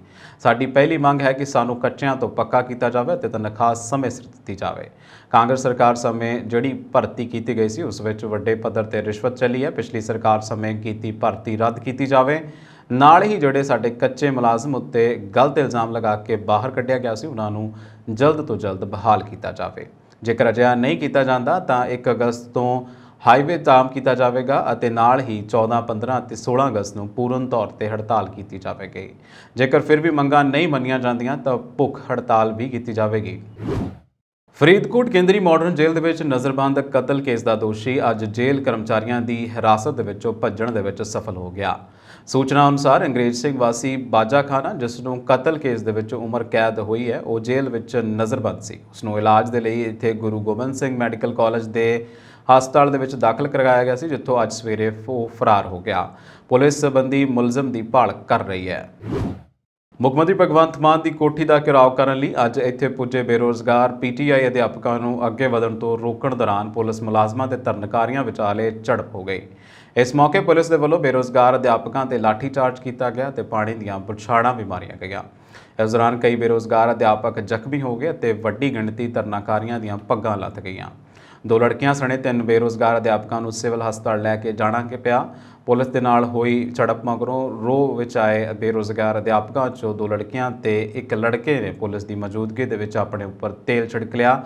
ਸਾਡੀ ਪਹਿਲੀ ਮੰਗ ਹੈ ਕਿ ਸਾਨੂੰ ਕੱਚਿਆਂ ਤੋਂ ਪੱਕਾ ਕੀਤਾ ਜਾਵੇ ਤੇ ਤਨਖਾਹ ਸਮੇਂ ਸਿਰ ਦਿੱਤੀ ਜਾਵੇ ਕਾਂਗਰਸ ਸਰਕਾਰ ਸਮੇਂ ਜਿਹੜੀ ਭਰਤੀ ਕੀਤੀ ਗਈ ਸੀ ਉਸ ਵਿੱਚ ਵੱਡੇ ਪੱਧਰ ਤੇ ਰਿਸ਼ਵਤ ਚੱਲੀ ਹੈ ਪਿਛਲੀ ਸਰਕਾਰ ਸਮੇਂ ਕੀਤੀ ਭਰਤੀ ਰੱਦ ਕੀਤੀ ਜਾਵੇ ਨਾਲ ਹੀ ਜਿਹੜੇ ਸਾਡੇ ਕੱਚੇ ਮੁਲਾਜ਼ਮ ਉੱਤੇ ਗਲਤ ਇਲਜ਼ਾਮ ਲਗਾ ਕੇ ਬਾਹਰ ਕੱਢਿਆ ਗਿਆ ਸੀ ਉਹਨਾਂ ਨੂੰ ਜਲਦ ਤੋਂ ਜਲਦ ਬਹਾਲ ਕੀਤਾ ਜਾਵੇ ਜੇਕਰ ਅਜਿਹਾ ਨਹੀਂ ਕੀਤਾ ਜਾਂਦਾ ਤਾਂ 1 ਅਗਸਤ ਤੋਂ ਹਾਈਵੇ ਜਾਮ ਕੀਤਾ ਜਾਵੇਗਾ ਅਤੇ ਨਾਲ ਹੀ 14, 15 ਅਤੇ 16 ਅਗਸਤ ਨੂੰ ਪੂਰਨ ਤੌਰ ਤੇ ਹੜਤਾਲ ਕੀਤੀ ਜਾਵੇਗੀ ਜੇਕਰ ਫਿਰ ਵੀ ਮੰਗਾਂ ਨਹੀਂ ਮੰਨੀਆਂ ਜਾਂਦੀਆਂ ਤਾਂ ਭੁੱਖ ਹੜਤਾਲ ਵੀ ਕੀਤੀ ਜਾਵੇਗੀ ਫਰੀਦਕੋਟ ਕੇਂਦਰੀ ਮਾਡਰਨ ਜੇਲ੍ਹ ਦੇ ਵਿੱਚ ਨਜ਼ਰਬੰਦ ਕਤਲ ਕੇਸ ਦਾ ਦੋਸ਼ੀ ਅੱਜ ਜੇਲ੍ਹ ਕਰਮਚਾਰੀਆਂ ਦੀ ਹਿਰਾਸਤ ਦੇ ਵਿੱਚੋਂ ਭੱਜਣ ਦੇ ਵਿੱਚ ਸਫਲ ਹੋ ਗਿਆ ਸੂਚਨਾ ਅਨੁਸਾਰ ਅੰਗਰੇਜ਼ ਸਿੰਘ ਵਾਸੀ ਬਾਜਾ ਖਾਨਾ ਜਿਸ ਨੂੰ ਕਤਲ ਕੇਸ ਦੇ ਵਿੱਚ ਉਮਰ ਕੈਦ ਹੋਈ ਹੈ ਉਹ ਜੇਲ੍ਹ ਵਿੱਚ ਨਜ਼ਰਬੰਦ ਸੀ ਉਸ ਨੂੰ ਇਲਾਜ ਦੇ ਲਈ ਇੱਥੇ ਗੁਰੂ ਗੋਬਿੰਦ ਸਿੰਘ ਮੈਡੀਕਲ ਕਾਲਜ ਦੇ ਹਸਪਤਾਲ ਦੇ ਵਿੱਚ ਦਾਖਲ ਕਰਵਾਇਆ ਗਿਆ ਸੀ ਜਿੱਥੋਂ ਅੱਜ ਸਵੇਰੇ ਉਹ ਫਰਾਰ ਹੋ ਗਿਆ ਪੁਲਿਸ ਸਬੰਧੀ ਮੁਲਜ਼ਮ ਦੀ ਭਾਲ ਕਰ ਰਹੀ ਹੈ ਮੁੱਖ ਮੰਤਰੀ ਭਗਵੰਤ ਮਾਨ ਦੀ ਕੋਠੀ ਦਾ ਘਿਰਾਵ ਕਰਨ ਲਈ ਅੱਜ ਇੱਥੇ ਪੁੱਜੇ ਬੇਰੋਜ਼ਗਾਰ ਪੀਟੀਆਈ ਅਧਿਆਪਕਾਂ ਨੂੰ ਅੱਗੇ ਵਧਣ ਤੋਂ ਰੋਕਣ ਦੌਰਾਨ ਪੁਲਿਸ ਮੁਲਾਜ਼ਮਾਂ ਤੇ ਤਰਨਕਾਰੀਆਂ ਵਿਚਾਲੇ ਝੜਪ ਹੋ ਗਈ ਇਸ ਮੌਕੇ ਪੁਲਿਸ ਦੇ ਵੱਲੋਂ ਬੇਰੋਜ਼ਗਾਰ ਅਧਿਆਪਕਾਂ ਤੇ ਚਾਰਜ ਕੀਤਾ ਗਿਆ ਤੇ ਪਾਣੀ ਦੀਆਂ ਬੁਛਾੜਾਂ ਵੀ ਮਾਰੀਆਂ ਗਈਆਂ ਇਸ ਦੌਰਾਨ ਕਈ ਬੇਰੋਜ਼ਗਾਰ ਅਧਿਆਪਕ ਜ਼ਖਮੀ ਹੋ ਗਏ ਤੇ ਵੱਡੀ ਗਿਣਤੀ ਧਰਨਾਕਾਰੀਆਂ ਦੀਆਂ ਪੱਗਾਂ ਲੱਤ ਗਈਆਂ ਦੋ ਲੜਕੀਆਂ ਸਣੇ ਤਿੰਨ ਬੇਰੋਜ਼ਗਾਰ ਅਧਿਆਪਕਾਂ ਨੂੰ ਸਿਵਲ ਹਸਪਤਾਲ ਲੈ ਕੇ ਜਾਣਾ ਕਿ ਪਿਆ ਪੁਲਿਸ ਦੇ ਨਾਲ ਹੋਈ ਝੜਪ ਮਗਰੋਂ ਰੋ ਵਿੱਚ ਆਏ ਬੇਰੋਜ਼ਗਾਰ ਅਧਿਆਪਕਾਂ ਚੋਂ ਦੋ ਲੜਕੀਆਂ ਤੇ ਇੱਕ ਲੜਕੇ ਨੇ ਪੁਲਿਸ ਦੀ ਮੌਜੂਦਗੀ ਦੇ ਵਿੱਚ ਆਪਣੇ ਉੱਪਰ ਤੇਲ ਛਿੜਕ ਲਿਆ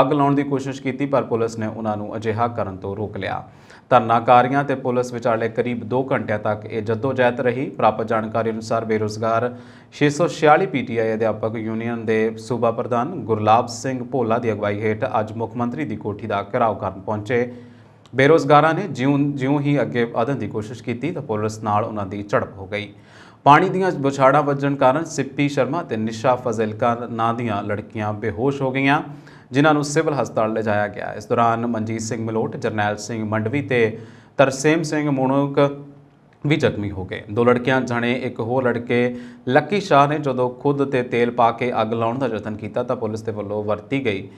ਅੱਗ ਲਾਉਣ ਦੀ ਕੋਸ਼ਿਸ਼ ਕੀਤੀ ਪਰ ਪੁਲਿਸ ਨੇ ਉਹਨਾਂ ਨੂੰ ਅਜਿਹਾ ਕਰਨ ਤੋਂ ਰੋਕ ਲਿਆ ਧਰਨਾਕਾਰੀਆਂ ਤੇ ਪੁਲਿਸ ਵਿਚਾਲੇ ਕਰੀਬ 2 ਘੰਟਿਆਂ ਤੱਕ ਇਹ ਜਦੋਜਹਿਦ ਰਹੀ ਪ੍ਰਾਪਤ ਜਾਣਕਾਰੀ ਅਨੁਸਾਰ ਬੇਰੋਜ਼ਗਾਰ 646 ਪੀਟੀਆਈ ਅਧਿਆਪਕ ਯੂਨੀਅਨ ਦੇ ਸੂਬਾ ਪ੍ਰਧਾਨ ਗੁਰਲਾਬ ਸਿੰਘ ਭੋਲਾ ਦੀ ਅਗਵਾਈ ਹੇਠ ਅੱਜ ਮੁੱਖ ਮੰਤਰੀ ਦੀ ਕੋਠੀ ਦਾ ਘਿਰਾਓ ਕਰਨ ਪਹੁੰਚੇ ਬੇਰੋਜ਼ਗਾਰਾਂ ਨੇ ਜਿਉਂ ਜਿਉਂ ਹੀ ਅੱਗੇ ਵਧਣ ਦੀ ਕੋਸ਼ਿਸ਼ ਕੀਤੀ ਤਾਂ ਪੁਲਿਸ ਨਾਲ ਉਹਨਾਂ ਦੀ ਝੜਪ ਹੋ ਗਈ ਪਾਣੀ ਦੀਆਂ ਬੁਛਾੜਾਂ ਵੱਜਣ ਕਾਰਨ ਸਿੱਪੀ ਸ਼ਰਮਾ ਤੇ ਨਿਸ਼ਾ ਫਜ਼ਿਲਕਾ ਨਾਂ ਦੀਆਂ ਲੜਕੀਆਂ ਬੇਹੋਸ਼ ਹੋ ਗਈਆਂ ਜਿਨ੍ਹਾਂ ਨੂੰ ਸਿਵਲ ਹਸਪਤਾਲ ਲਿਜਾਇਆ ਗਿਆ ਇਸ ਦੌਰਾਨ ਮਨਜੀਤ ਸਿੰਘ ਮਲੋਟ ਜਰਨੈਲ ਸਿੰਘ ਮੰਡਵੀ ਤੇ ਤਰਸੇਮ ਸਿੰਘ ਮੋਣੋਕ ਵੀ ਜ਼ਖਮੀ ਹੋ ਗਏ ਦੋ ਲੜਕਿਆਂ ਜਣੇ ਇੱਕ ਹੋਰ ਲੜਕੇ ਲੱਕੀ ਸ਼ਾਹ ਨੇ ਜਦੋਂ ਖੁਦ ਤੇ ਤੇਲ ਪਾ ਕੇ ਅੱਗ ਲਾਉਣ ਦਾ ਯਤਨ ਕੀਤਾ ਤਾਂ ਪੁਲਿਸ ਦੇ ਵੱਲੋਂ ਵਰਤੀ ਗਈ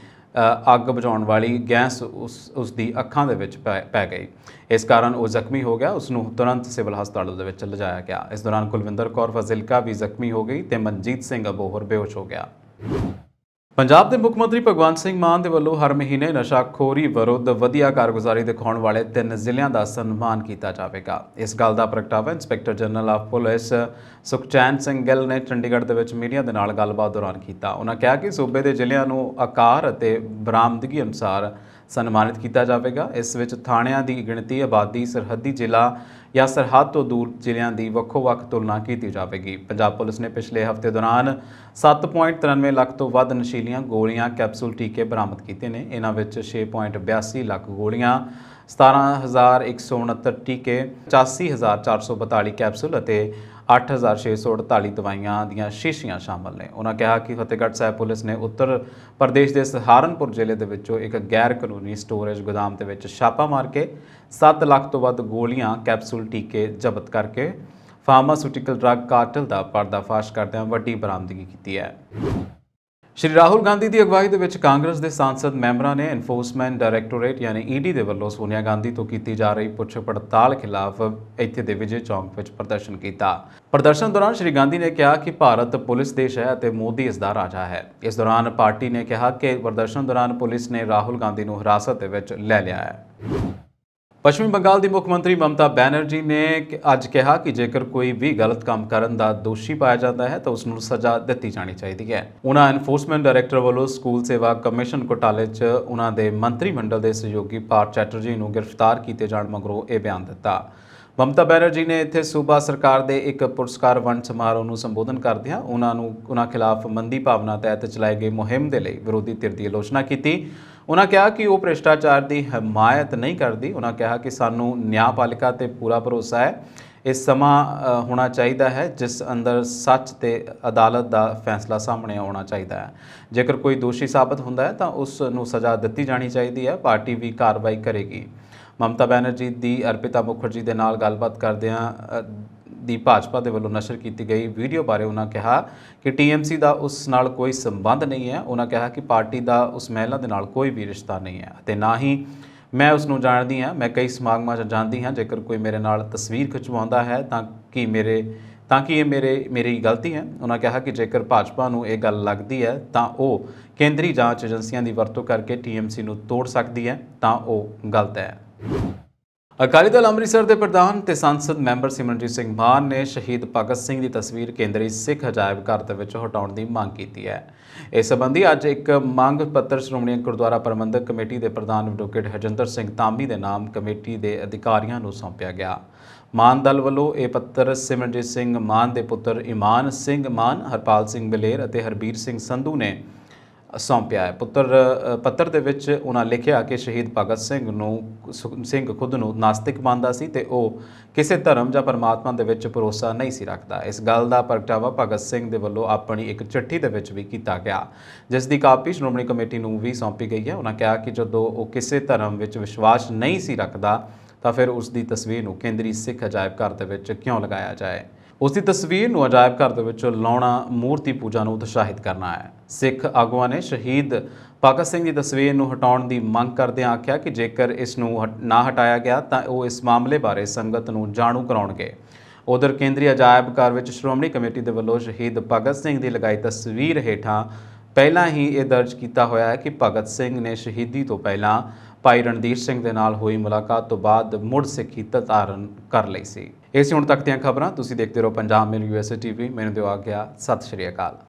ਅੱਗ ਬੁਝਾਉਣ ਵਾਲੀ ਗੈਸ ਉਸ ਉਸ ਦੀ ਅੱਖਾਂ ਦੇ ਵਿੱਚ ਪੈ ਗਈ ਇਸ ਕਾਰਨ ਉਹ ਜ਼ਖਮੀ ਹੋ ਗਿਆ ਉਸ ਨੂੰ ਤੁਰੰਤ ਸਿਵਲ ਹਸਪਤਾਲ ਦੇ ਵਿੱਚ ਲਿਜਾਇਆ ਗਿਆ ਇਸ ਦੌਰਾਨ ਕੁਲਵਿੰਦਰ ਕੌਰ ਫਜ਼ਿਲਕਾ ਵੀ ਜ਼ਖਮੀ ਹੋ ਗਈ ਤੇ ਮਨਜੀਤ ਸਿੰਘ ਅਬੋਹਰ ਬੇਹੋਸ਼ ਹੋ ਗਿਆ ਪੰਜਾਬ ਦੇ ਮੁੱਖ ਮੰਤਰੀ ਭਗਵੰਤ ਸਿੰਘ ਮਾਨ ਦੇ ਵੱਲੋਂ ਹਰ ਮਹੀਨੇ ਨਸ਼ਾਖੋਰੀ ਵਿਰੁੱਧ ਵਧੀਆ ਕਾਰਗੁਜ਼ਾਰੀ ਦਿਖਾਉਣ ਵਾਲੇ ਤਿੰਨ ਜ਼ਿਲ੍ਹਿਆਂ ਦਾ ਸਨਮਾਨ ਕੀਤਾ ਜਾਵੇਗਾ ਇਸ ਗੱਲ ਦਾ ਪ੍ਰਗਟਾਵਾ inspector general of police Sukhchain Singh Gill ਨੇ ਚੰਡੀਗੜ੍ਹ ਦੇ ਵਿੱਚ ਮੀਡੀਆ ਦੇ ਨਾਲ ਗੱਲਬਾਤ ਦੌਰਾਨ ਕੀਤਾ ਉਹਨਾਂ ਕਿਹਾ ਕਿ ਸੂਬੇ ਦੇ ਜ਼ਿਲ੍ਹਿਆਂ ਨੂੰ ਆਕਾਰ ਅਤੇ ਬਰਾਮਦਗੀ ਅਨੁਸਾਰ ਸਨਮਾਨਿਤ ਕੀਤਾ ਜਾਵੇਗਾ ਇਸ ਵਿੱਚ ਥਾਣਿਆਂ ਦੀ ਗਿਣਤੀ ਆਬਾਦੀ ਸਰਹੱਦੀ ਜ਼ਿਲ੍ਹਾ ਜਾਂ ਸਰਹੱਦ ਤੋਂ ਦੂਰ ਜ਼ਿਲ੍ਹਿਆਂ ਦੀ ਵੱਖੋ-ਵੱਖ ਤੁਲਨਾ ਕੀਤੀ ਜਾਵੇਗੀ ਪੰਜਾਬ ਪੁਲਿਸ ਨੇ ਪਿਛਲੇ ਹਫ਼ਤੇ ਦੌਰਾਨ 7.93 ਲੱਖ ਤੋਂ ਵੱਧ ਨਸ਼ੀਲੀਆਂ ਗੋਲੀਆਂ ਕੈਪਸੂਲ ਟੀਕੇ ਬਰਾਮਦ ਕੀਤੇ ਨੇ ਇਹਨਾਂ ਵਿੱਚ 6.82 ਲੱਖ ਗੋਲੀਆਂ 17169 ਟੀਕੇ 85442 ਕੈਪਸੂਲ ਅਤੇ 8648 ਦਵਾਈਆਂ ਦੀਆਂ ਸ਼ੀਸ਼ੀਆਂ ਸ਼ਾਮਲ ਨੇ ਉਹਨਾਂ ਕਿਹਾ ਕਿ ਫਤਿਹਗੜ੍ਹ ਸਾਹਿਬ ਪੁਲਿਸ ਨੇ ਉੱਤਰ ਪ੍ਰਦੇਸ਼ ਦੇ ਸਹਾਰਨਪੁਰ ਜ਼ਿਲ੍ਹੇ ਦੇ ਵਿੱਚੋਂ ਇੱਕ ਗੈਰ ਕਾਨੂੰਨੀ ਸਟੋਰੇਜ ਗੋਦਾਮ ਦੇ ਵਿੱਚ ਛਾਪਾ ਮਾਰ ਕੇ 7 ਲੱਖ ਤੋਂ ਵੱਧ ਗੋਲੀਆਂ ਕੈਪਸੂਲ ਟੀਕੇ ਜ਼ਬਤ ਕਰਕੇ ਫਾਰਮਾਸਿਊਟੀਕਲ ਡਰੱਗ ਕਾਰਟਲ ਦਾ ਪਰਦਾਫਾਸ਼ ਕਰਦਿਆਂ ਵੱਡੀ ਬਰਾਮਦਗੀ ਕੀਤੀ ਹੈ ਸ਼੍ਰੀ ਰਾਹੁਲ ਗਾਂਧੀ ਦੀ ਅਗਵਾਈ ਦੇ ਵਿੱਚ ਕਾਂਗਰਸ ਦੇ ਸੰਸਦ ਮੈਂਬਰਾਂ ਨੇ ਐਨਫੋਰਸਮੈਂਟ ਡਾਇਰੈਕਟੋਰੇਟ ਯਾਨੀ ਈਡੀ e ਦੇ ਵੱਲੋਂ ਸੋਨੀਆ ਗਾਂਧੀ ਤੋਂ ਕੀਤੀ ਜਾ ਰਹੀ ਪੁੱਛ ਪੜਤਾਲ ਖਿਲਾਫ ਇੱਥੇ ਦੇ ਵਿਜੇ ਚੌਂਕ ਵਿੱਚ ਪ੍ਰਦਰਸ਼ਨ ਕੀਤਾ ਪ੍ਰਦਰਸ਼ਨ ਦੌਰਾਨ ਸ਼੍ਰੀ ਗਾਂਧੀ ਨੇ ਕਿਹਾ ਕਿ ਭਾਰਤ ਪੁਲਿਸ ਦੇਸ਼ ਹੈ ਅਤੇ ਮੋਦੀ ਇਸ ਦਾ ਰਾਜਾ ਹੈ ਇਸ ਦੌਰਾਨ ਪਾਰਟੀ ਨੇ ਕਿਹਾ ਕਿ ਪ੍ਰਦਰਸ਼ਨ ਦੌਰਾਨ ਪੁਲਿਸ ਨੇ ਰਾਹੁਲ ਗਾਂਧੀ ਨੂੰ ਹਿਰਾਸਤ ਦੇ ਵਿੱਚ ਲੈ ਲਿਆ ਹੈ ਪੱਛਮੀ ਬੰਗਾਲ ਦੀ ਮੁੱਖ ਮੰਤਰੀ ਮਮਤਾ ਬੈਨਰਜੀ ਨੇ ਅੱਜ ਕਿਹਾ ਕਿ ਜੇਕਰ ਕੋਈ ਵੀ ਗਲਤ ਕੰਮ ਕਰਨ ਦਾ ਦੋਸ਼ੀ ਪਾਇਆ ਜਾਂਦਾ ਹੈ ਤਾਂ ਉਸ ਨੂੰ ਸਜ਼ਾ ਦਿੱਤੀ ਜਾਣੀ ਚਾਹੀਦੀ ਹੈ ਉਹਨਾਂ ਐਨਫੋਰਸਮੈਂਟ ਡਾਇਰੈਕਟਰ ਵੱਲੋਂ ਸਕੂਲ ਸੇਵਾ ਕਮਿਸ਼ਨ ਘੁਟਾਲੇ 'ਚ ਉਹਨਾਂ ਦੇ ਮੰਤਰੀ ਮੰਡਲ ਦੇ ਸਹਿਯੋਗੀ 파ਰ ਚੈਟਰਜੀ ਨੂੰ ਗ੍ਰਿਫਤਾਰ ਕੀਤੇ ਜਾਣ ਮਗਰੋਂ ਇਹ ਬਿਆਨ ਦਿੱਤਾ ਮਮਤਾ ਬੈਨਰਜੀ ਨੇ ਇੱਥੇ ਸੂਬਾ ਸਰਕਾਰ ਦੇ ਇੱਕ ਪੁਰਸਕਾਰ ਵੰਡ ਸਮਾਰੋਹ ਨੂੰ ਸੰਬੋਧਨ ਕਰਦਿਆਂ ਉਹਨਾਂ ਨੂੰ ਉਹਨਾਂ ਖਿਲਾਫ ਮੰਦੀ ਭਾਵਨਾ ਤਹਿਤ ਚਲਾਏ ਗਏ ਮੁਹਿੰਮ ਦੇ ਲਈ ਵਿਰੋਧੀ ਧਿਰ ਦੀ ਆਲੋਚਨਾ ਕੀਤੀ ਉਹਨਾਂ ਕਿਹਾ ਕਿ ਉਹ ਭ੍ਰਿਸ਼ਟਾਚਾਰ ਦੀ ਹਮਾਇਤ ਨਹੀਂ ਕਰਦੀ ਉਹਨਾਂ ਕਿਹਾ ਕਿ ਸਾਨੂੰ ਨਿਆਂਪਾਲਿਕਾ ਤੇ ਪੂਰਾ ਭਰੋਸਾ ਹੈ ਇਸ ਸਮਾਂ ਹੋਣਾ ਚਾਹੀਦਾ ਹੈ ਜਿਸ ਅੰਦਰ ਸੱਚ ਤੇ ਅਦਾਲਤ ਦਾ ਫੈਸਲਾ ਸਾਹਮਣੇ ਆਉਣਾ ਚਾਹੀਦਾ ਹੈ ਜੇਕਰ ਕੋਈ ਦੋਸ਼ੀ ਸਾਬਤ ਹੁੰਦਾ ਹੈ ਤਾਂ ਉਸ ਨੂੰ ਸਜ਼ਾ ਦਿੱਤੀ ਜਾਣੀ ਚਾਹੀਦੀ ਹੈ ਪਾਰਟੀ ਵੀ ਕਾਰਵਾਈ ਕਰੇਗੀ ਮਮਤਾ ਬੈਨਰਜੀ ਦੀ ਅਰਪਿਤਾ ਮੁਖਰਜੀ ਦੇ ਨਾਲ ਗੱਲਬਾਤ ਕਰਦੇ ਆ ਦੀ ਭਾਜਪਾ ਦੇ ਵੱਲੋਂ ਨਸ਼ਰ ਕੀਤੀ ਗਈ ਵੀਡੀਓ ਬਾਰੇ ਉਹਨਾਂ ਕਿਹਾ ਕਿ ਟੀਐਮਸੀ ਦਾ ਉਸ ਨਾਲ ਕੋਈ ਸੰਬੰਧ ਨਹੀਂ ਹੈ ਉਹਨਾਂ ਕਿਹਾ ਕਿ ਪਾਰਟੀ ਦਾ ਉਸ ਮਹਿਲਾ ਦੇ ਨਾਲ ਕੋਈ ਵੀ ਰਿਸ਼ਤਾ ਨਹੀਂ ਹੈ ਅਤੇ ਨਾ ਹੀ ਮੈਂ ਉਸ ਨੂੰ ਜਾਣਦੀ ਹਾਂ ਮੈਂ ਕਈ ਸਮਾਗਮਾਂ 'ਚ ਜਾਂਦੀ ਹਾਂ ਜੇਕਰ ਕੋਈ ਮੇਰੇ ਨਾਲ ਤਸਵੀਰ ਖਿਚਵਾਉਂਦਾ ਹੈ ਤਾਂ ਕਿ ਮੇਰੇ ਤਾਂ ਕਿ ਇਹ ਮੇਰੇ ਮੇਰੀ ਗਲਤੀ ਹੈ ਉਹਨਾਂ ਕਿਹਾ ਕਿ ਜੇਕਰ ਭਾਜਪਾ ਨੂੰ ਇਹ ਗੱਲ ਲੱਗਦੀ ਹੈ ਤਾਂ ਉਹ ਕੇਂਦਰੀ ਜਾਂਚ ਏਜੰਸੀਆਂ ਦੀ ਵਰਤੋਂ ਕਰਕੇ ਟੀਐਮਸੀ ਨੂੰ ਤੋੜ ਸਕਦੀ ਹੈ ਤਾਂ ਉਹ ਗਲਤ ਹੈ ਅਕਾਲੀ ਦਲ ਅੰਮ੍ਰਿਤਸਰ ਦੇ ਪ੍ਰਧਾਨ ਤੇ ਸੰਸਦ ਮੈਂਬਰ ਸਿਮਰਨਜੀਤ ਸਿੰਘ ਮਾਨ ਨੇ ਸ਼ਹੀਦ ਭਗਤ ਸਿੰਘ ਦੀ ਤਸਵੀਰ ਕੇਂਦਰੀ ਸਿੱਖ ਅਜਾਇਬ ਘਰ ਦੇ ਵਿੱਚ ਹਟਾਉਣ ਦੀ ਮੰਗ ਕੀਤੀ ਹੈ ਇਸ ਸੰਬੰਧੀ ਅੱਜ ਇੱਕ ਮੰਗ ਪੱਤਰ ਸ਼੍ਰੋਮਣੀ ਗੁਰਦੁਆਰਾ ਪ੍ਰਬੰਧਕ ਕਮੇਟੀ ਦੇ ਪ੍ਰਧਾਨ ਐਡਵੋਕੇਟ ਹਜਿੰਦਰ ਸਿੰਘ ਤਾਮੀ ਦੇ ਨਾਮ ਕਮੇਟੀ ਦੇ ਅਧਿਕਾਰੀਆਂ ਨੂੰ ਸੌਂਪਿਆ ਗਿਆ ਮਾਨ ਦਲ ਵੱਲੋਂ ਇਹ ਪੱਤਰ ਸਿਮਰਨਜੀਤ ਸਿੰਘ ਮਾਨ ਦੇ ਪੁੱਤਰ ਇਮਾਨ ਸਿੰਘ ਮਾਨ ਹਰਪਾਲ ਸਿੰਘ ਬਲੇਰ ਅਤੇ ਹਰਬੀਰ ਸਿੰਘ ਸੰਧੂ ਨੇ ਸੌਂਪਿਆ ਹੈ ਪੁੱਤਰ ਪੱਤਰ ਦੇ ਵਿੱਚ ਉਹਨਾਂ ਲਿਖਿਆ ਕਿ ਸ਼ਹੀਦ ਭਗਤ ਸਿੰਘ ਨੂੰ ਸਿੰਘ ਖੁਦ ਨੂੰ ਨਾਸਤਿਕ ਮੰਨਦਾ ਸੀ ਤੇ ਉਹ ਕਿਸੇ ਧਰਮ ਜਾਂ ਪਰਮਾਤਮਾ ਦੇ ਵਿੱਚ ਭਰੋਸਾ ਨਹੀਂ ਸੀ ਰੱਖਦਾ ਇਸ ਗੱਲ ਦਾ ਪ੍ਰਗਟਾਵਾ ਭਗਤ ਸਿੰਘ ਦੇ ਵੱਲੋਂ ਆਪਣੀ ਇੱਕ ਚਿੱਠੀ ਦੇ ਵਿੱਚ ਵੀ ਕੀਤਾ ਗਿਆ ਜਿਸ ਦੀ ਕਾਪੀ ਸ਼੍ਰੋਮਣੀ ਕਮੇਟੀ ਨੂੰ ਵੀ ਸੌਂਪੀ ਗਈ ਹੈ ਉਹਨਾਂ ਕਿਹਾ ਕਿ ਜਦੋਂ ਉਹ ਕਿਸੇ ਧਰਮ ਵਿੱਚ ਵਿਸ਼ਵਾਸ ਨਹੀਂ ਸੀ ਰੱਖਦਾ ਤਾਂ ਫਿਰ ਉਸ ਦੀ ਤਸਵੀਰ ਨੂੰ ਕੇਂਦਰੀ ਸਿੱਖ ਅਜਾਇਬ ਘਰ ਦੇ ਵਿੱਚ ਕਿਉਂ ਲਗਾਇਆ ਜਾਏ ਉਸ ਦੀ ਤਸਵੀਰ ਨੂੰ ਅਜਾਇਬ ਘਰ ਦੇ ਵਿੱਚ ਲਾਉਣਾ ਮੂਰਤੀ ਪੂਜਾ ਨੂੰ ਉਤਸ਼ਾਹਿਤ ਕਰਨਾ ਹੈ ਸਿੱਖ ਆਗੂਆਂ ਨੇ ਸ਼ਹੀਦ ਭਗਤ ਸਿੰਘ ਦੀ ਤਸਵੀਰ ਨੂੰ ਹਟਾਉਣ ਦੀ ਮੰਗ ਕਰਦੇ ਆਖਿਆ ਕਿ ਜੇਕਰ ਇਸ ਨੂੰ ਨਾ ਹਟਾਇਆ ਗਿਆ ਤਾਂ ਉਹ ਇਸ ਮਾਮਲੇ ਬਾਰੇ ਸੰਗਤ ਨੂੰ ਜਾਣੂ ਕਰਾਉਣਗੇ ਉਧਰ ਕੇਂਦਰੀ ਅਜਾਇਬ ਘਰ ਵਿੱਚ ਸ਼੍ਰੋਮਣੀ ਕਮੇਟੀ ਦੇ ਵੱਲੋਂ ਸ਼ਹੀਦ ਭਗਤ ਸਿੰਘ ਦੀ ਲਗਾਈ ਤਸਵੀਰ ਹੇਠਾਂ ਪਹਿਲਾਂ ਹੀ ਇਹ ਦਰਜ ਕੀਤਾ ਹੋਇਆ ਹੈ ਕਿ ਭਗਤ ਸਿੰਘ ਨੇ ਸ਼ਹੀਦੀ ਤੋਂ ਪਹਿਲਾਂ ਭਾਈ ਰਣਦੀਪ ਸਿੰਘ ਦੇ ਨਾਲ ਹੋਈ ਮੁਲਾਕਾਤ ਤੋਂ ਬਾਅਦ ਮੁੜ ਸਿੱਖੀ ਤਤਾਰਨ ਕਰ ਲਈ ਸੀ ਇਹ ਹੁਣ ਤੱਕ ਦੀਆਂ ਖਬਰਾਂ ਤੁਸੀਂ ਦੇਖਦੇ ਰਹੋ ਪੰਜਾਬ ਮਿਲ ਯੂਐਸਏ ਟੀਵੀ ਮੈਨੂੰ ਦਿਓ ਆ ਗਿਆ ਸਤਿ ਸ਼੍ਰੀ ਅਕਾਲ